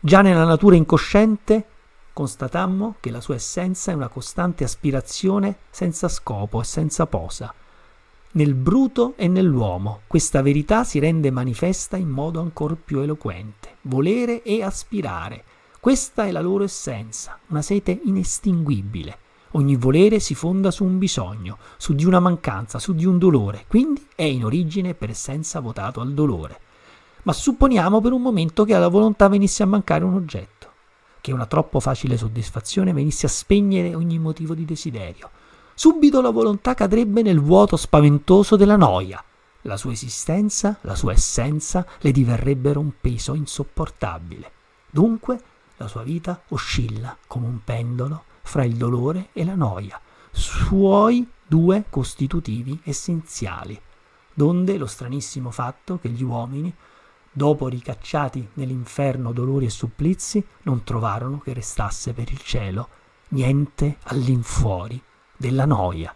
Già nella natura incosciente constatammo che la sua essenza è una costante aspirazione senza scopo e senza posa. Nel bruto e nell'uomo questa verità si rende manifesta in modo ancora più eloquente. Volere e aspirare, questa è la loro essenza, una sete inestinguibile. Ogni volere si fonda su un bisogno, su di una mancanza, su di un dolore, quindi è in origine per essenza votato al dolore. Ma supponiamo per un momento che alla volontà venisse a mancare un oggetto, che una troppo facile soddisfazione venisse a spegnere ogni motivo di desiderio. Subito la volontà cadrebbe nel vuoto spaventoso della noia. La sua esistenza, la sua essenza le diverrebbero un peso insopportabile. Dunque, la sua vita oscilla come un pendolo fra il dolore e la noia, suoi due costitutivi essenziali, donde lo stranissimo fatto che gli uomini, dopo ricacciati nell'inferno dolori e supplizi, non trovarono che restasse per il cielo niente all'infuori della noia.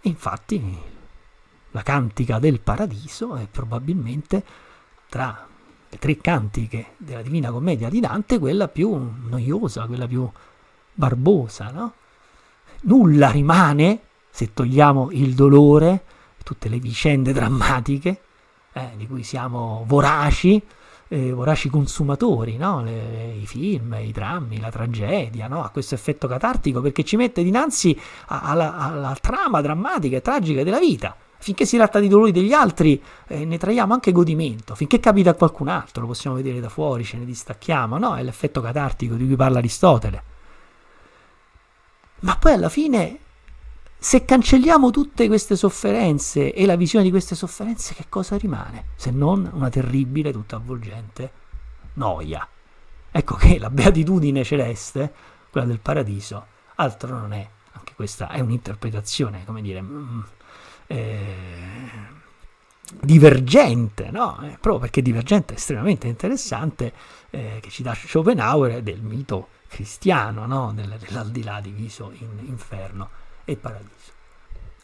E infatti la cantica del paradiso è probabilmente tra le tre cantiche della Divina Commedia di Dante quella più noiosa, quella più barbosa, no? Nulla rimane, se togliamo il dolore, tutte le vicende drammatiche, eh, di cui siamo voraci, eh, voraci consumatori, no? le, i film, i drammi, la tragedia, no? ha questo effetto catartico perché ci mette dinanzi alla, alla trama drammatica e tragica della vita. Finché si tratta di dolori degli altri eh, ne traiamo anche godimento, finché capita a qualcun altro lo possiamo vedere da fuori, ce ne distacchiamo, no? è l'effetto catartico di cui parla Aristotele ma poi alla fine se cancelliamo tutte queste sofferenze e la visione di queste sofferenze, che cosa rimane se non una terribile, tutta avvolgente noia? Ecco che la beatitudine celeste, quella del paradiso, altro non è. Anche questa è un'interpretazione, come dire, mm, eh, divergente, no? Eh, proprio perché divergente è estremamente interessante, eh, che ci dà Schopenhauer del mito cristiano, no? Del, diviso in inferno e paradiso.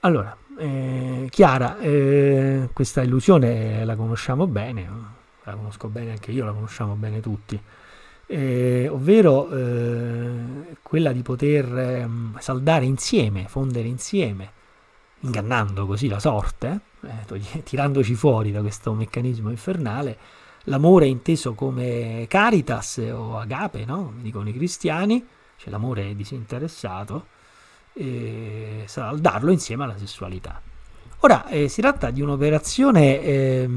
Allora, eh, Chiara, eh, questa illusione la conosciamo bene, la conosco bene anche io, la conosciamo bene tutti, eh, ovvero eh, quella di poter ehm, saldare insieme, fondere insieme, ingannando così la sorte, eh, tirandoci fuori da questo meccanismo infernale, l'amore inteso come caritas o agape, no? dicono i cristiani, cioè l'amore disinteressato, eh, sarà darlo insieme alla sessualità. Ora, eh, si tratta di un'operazione eh,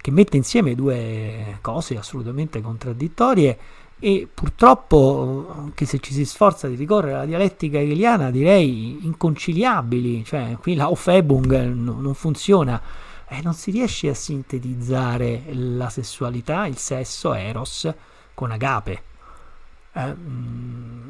che mette insieme due cose assolutamente contraddittorie e purtroppo, anche se ci si sforza di ricorrere alla dialettica hegeliana, direi inconciliabili, cioè qui l'Aufebung non funziona eh, non si riesce a sintetizzare la sessualità, il sesso, eros, con agape. Eh, mm,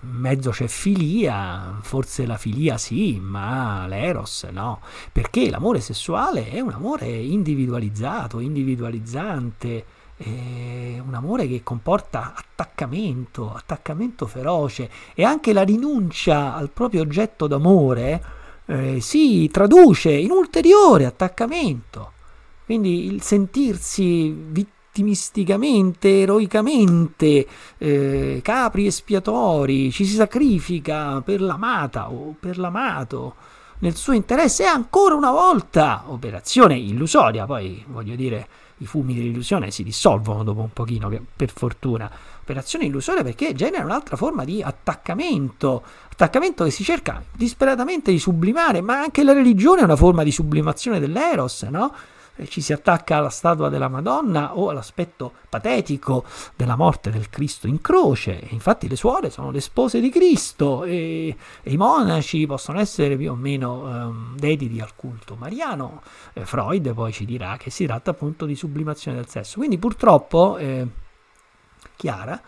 mezzo c'è filia, forse la filia sì, ma l'eros no, perché l'amore sessuale è un amore individualizzato, individualizzante, eh, un amore che comporta attaccamento, attaccamento feroce e anche la rinuncia al proprio oggetto d'amore eh, si traduce in ulteriore attaccamento. Quindi il sentirsi vittimisticamente, eroicamente, eh, capri espiatori, ci si sacrifica per l'amata o per l'amato nel suo interesse è ancora una volta operazione illusoria, poi voglio dire i fumi dell'illusione si dissolvono dopo un pochino, per fortuna, un'operazione illusoria perché genera un'altra forma di attaccamento, attaccamento che si cerca disperatamente di sublimare, ma anche la religione è una forma di sublimazione dell'eros, no? Eh, ci si attacca alla statua della Madonna o all'aspetto patetico della morte del Cristo in croce. infatti le suore sono le spose di Cristo e, e i monaci possono essere più o meno eh, dediti al culto mariano. Eh, Freud poi ci dirà che si tratta appunto di sublimazione del sesso. Quindi purtroppo... Eh, chiara,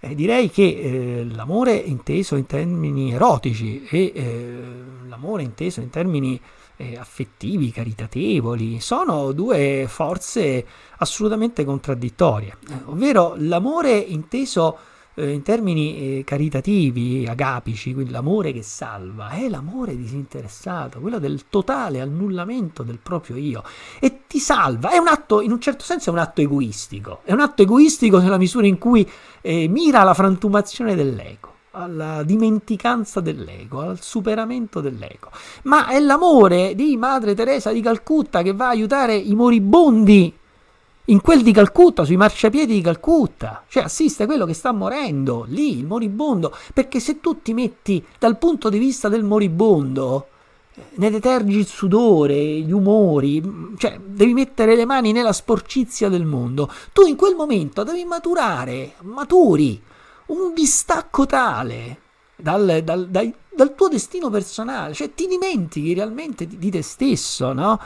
eh, direi che eh, l'amore inteso in termini erotici e eh, l'amore inteso in termini eh, affettivi, caritatevoli, sono due forze assolutamente contraddittorie, eh, ovvero l'amore inteso eh, in termini eh, caritativi, agapici, l'amore che salva, è l'amore disinteressato, quello del totale annullamento del proprio io e ti salva, è un atto, in un certo senso è un atto egoistico, è un atto egoistico nella misura in cui eh, mira alla frantumazione dell'ego alla dimenticanza dell'ego, al superamento dell'ego. Ma è l'amore di Madre Teresa di Calcutta che va a aiutare i moribondi in quel di Calcutta, sui marciapiedi di Calcutta, cioè assiste quello che sta morendo lì, il moribondo, perché se tu ti metti dal punto di vista del moribondo, eh, ne detergi il sudore, gli umori, mm, cioè devi mettere le mani nella sporcizia del mondo. Tu in quel momento devi maturare, maturi un distacco tale dal, dal, dai, dal tuo destino personale, cioè ti dimentichi realmente di, di te stesso, no?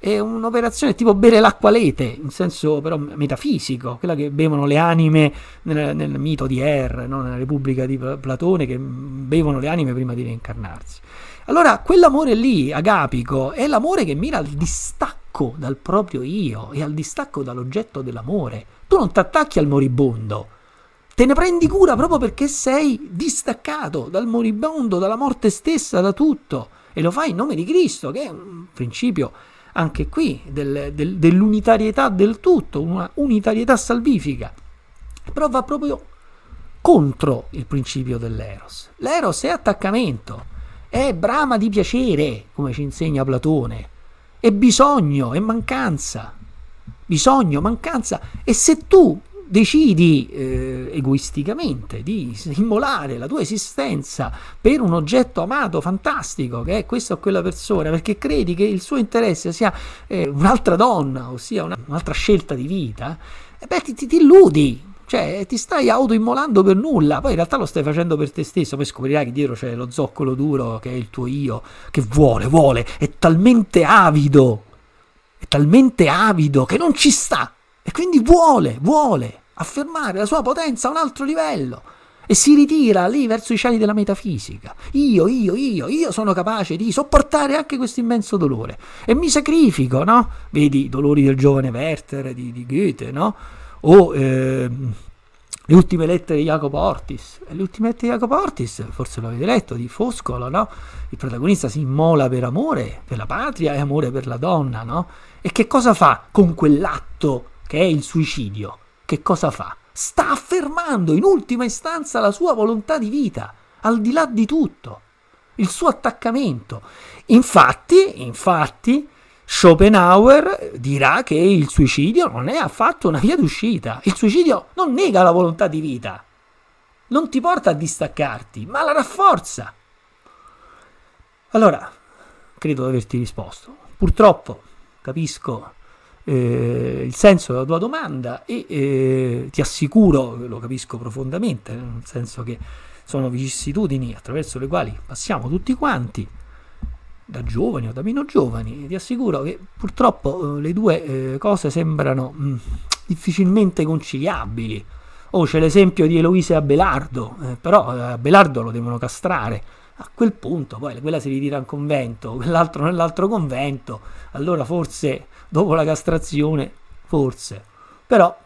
è un'operazione tipo bere l'acqua lete, in senso però metafisico, quella che bevono le anime nel, nel mito di Er, no? nella Repubblica di Platone, che bevono le anime prima di reincarnarsi. Allora, quell'amore lì, agapico, è l'amore che mira al distacco dal proprio io e al distacco dall'oggetto dell'amore. Tu non ti attacchi al moribondo, te ne prendi cura proprio perché sei distaccato dal moribondo, dalla morte stessa, da tutto. E lo fai in nome di Cristo, che è un principio anche qui del, del, dell'unitarietà del tutto, una unitarietà salvifica, però va proprio contro il principio dell'eros. L'eros è attaccamento, è brama di piacere, come ci insegna Platone, è bisogno, è mancanza, bisogno, mancanza, e se tu decidi eh, egoisticamente di immolare la tua esistenza per un oggetto amato fantastico che è questa o quella persona perché credi che il suo interesse sia eh, un'altra donna, ossia una, un'altra scelta di vita, e eh, beh, ti, ti, ti illudi, cioè eh, ti stai autoimmolando per nulla, poi in realtà lo stai facendo per te stesso, poi scoprirai che dietro c'è lo zoccolo duro che è il tuo io, che vuole, vuole, è talmente avido, è talmente avido che non ci sta e quindi vuole, vuole affermare la sua potenza a un altro livello e si ritira lì verso i cieli della metafisica. Io, io, io, io sono capace di sopportare anche questo immenso dolore e mi sacrifico, no? Vedi i dolori del giovane Werther di, di Goethe, no? O eh, le ultime lettere di Jacopo Ortis. Le ultime lettere di Jacopo Ortis, forse lo avete letto, di Foscolo, no? Il protagonista si immola per amore, per la patria e amore per la donna, no? E che cosa fa con quell'atto che è il suicidio, che cosa fa? Sta affermando in ultima istanza la sua volontà di vita, al di là di tutto, il suo attaccamento. Infatti, infatti, Schopenhauer dirà che il suicidio non è affatto una via d'uscita. Il suicidio non nega la volontà di vita, non ti porta a distaccarti, ma la rafforza. Allora, credo di averti risposto. Purtroppo, capisco eh, il senso della tua domanda e eh, ti assicuro, lo capisco profondamente, nel senso che sono vicissitudini attraverso le quali passiamo tutti quanti, da giovani o da meno giovani, ti assicuro che purtroppo eh, le due eh, cose sembrano mh, mm, difficilmente conciliabili. Oh, c'è l'esempio di Eloise Abelardo, eh, però eh, Abelardo lo devono castrare. A quel punto, poi quella si ritira in convento, quell'altro nell'altro convento, allora forse dopo la castrazione, forse. Però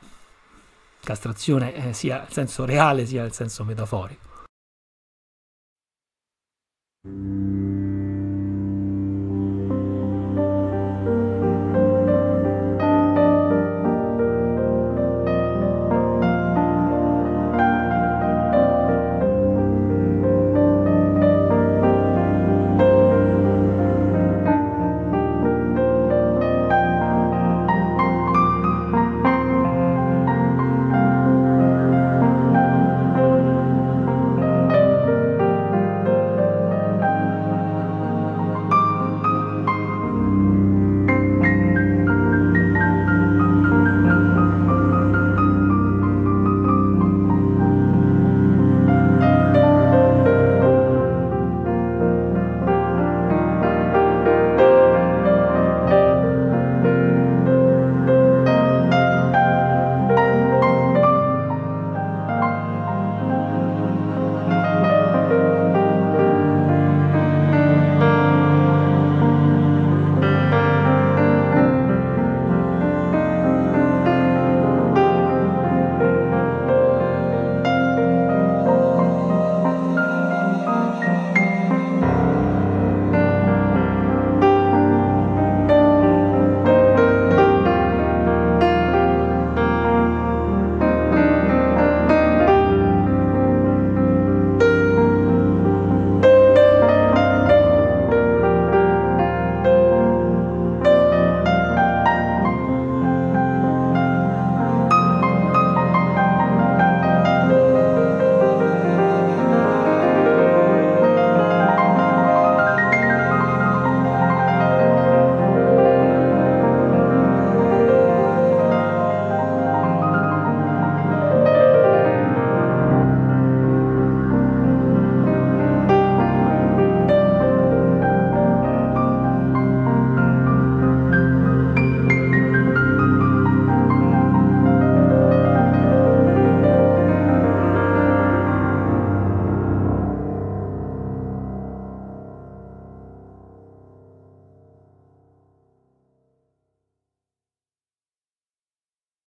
castrazione eh, sia nel senso reale sia nel senso metaforico.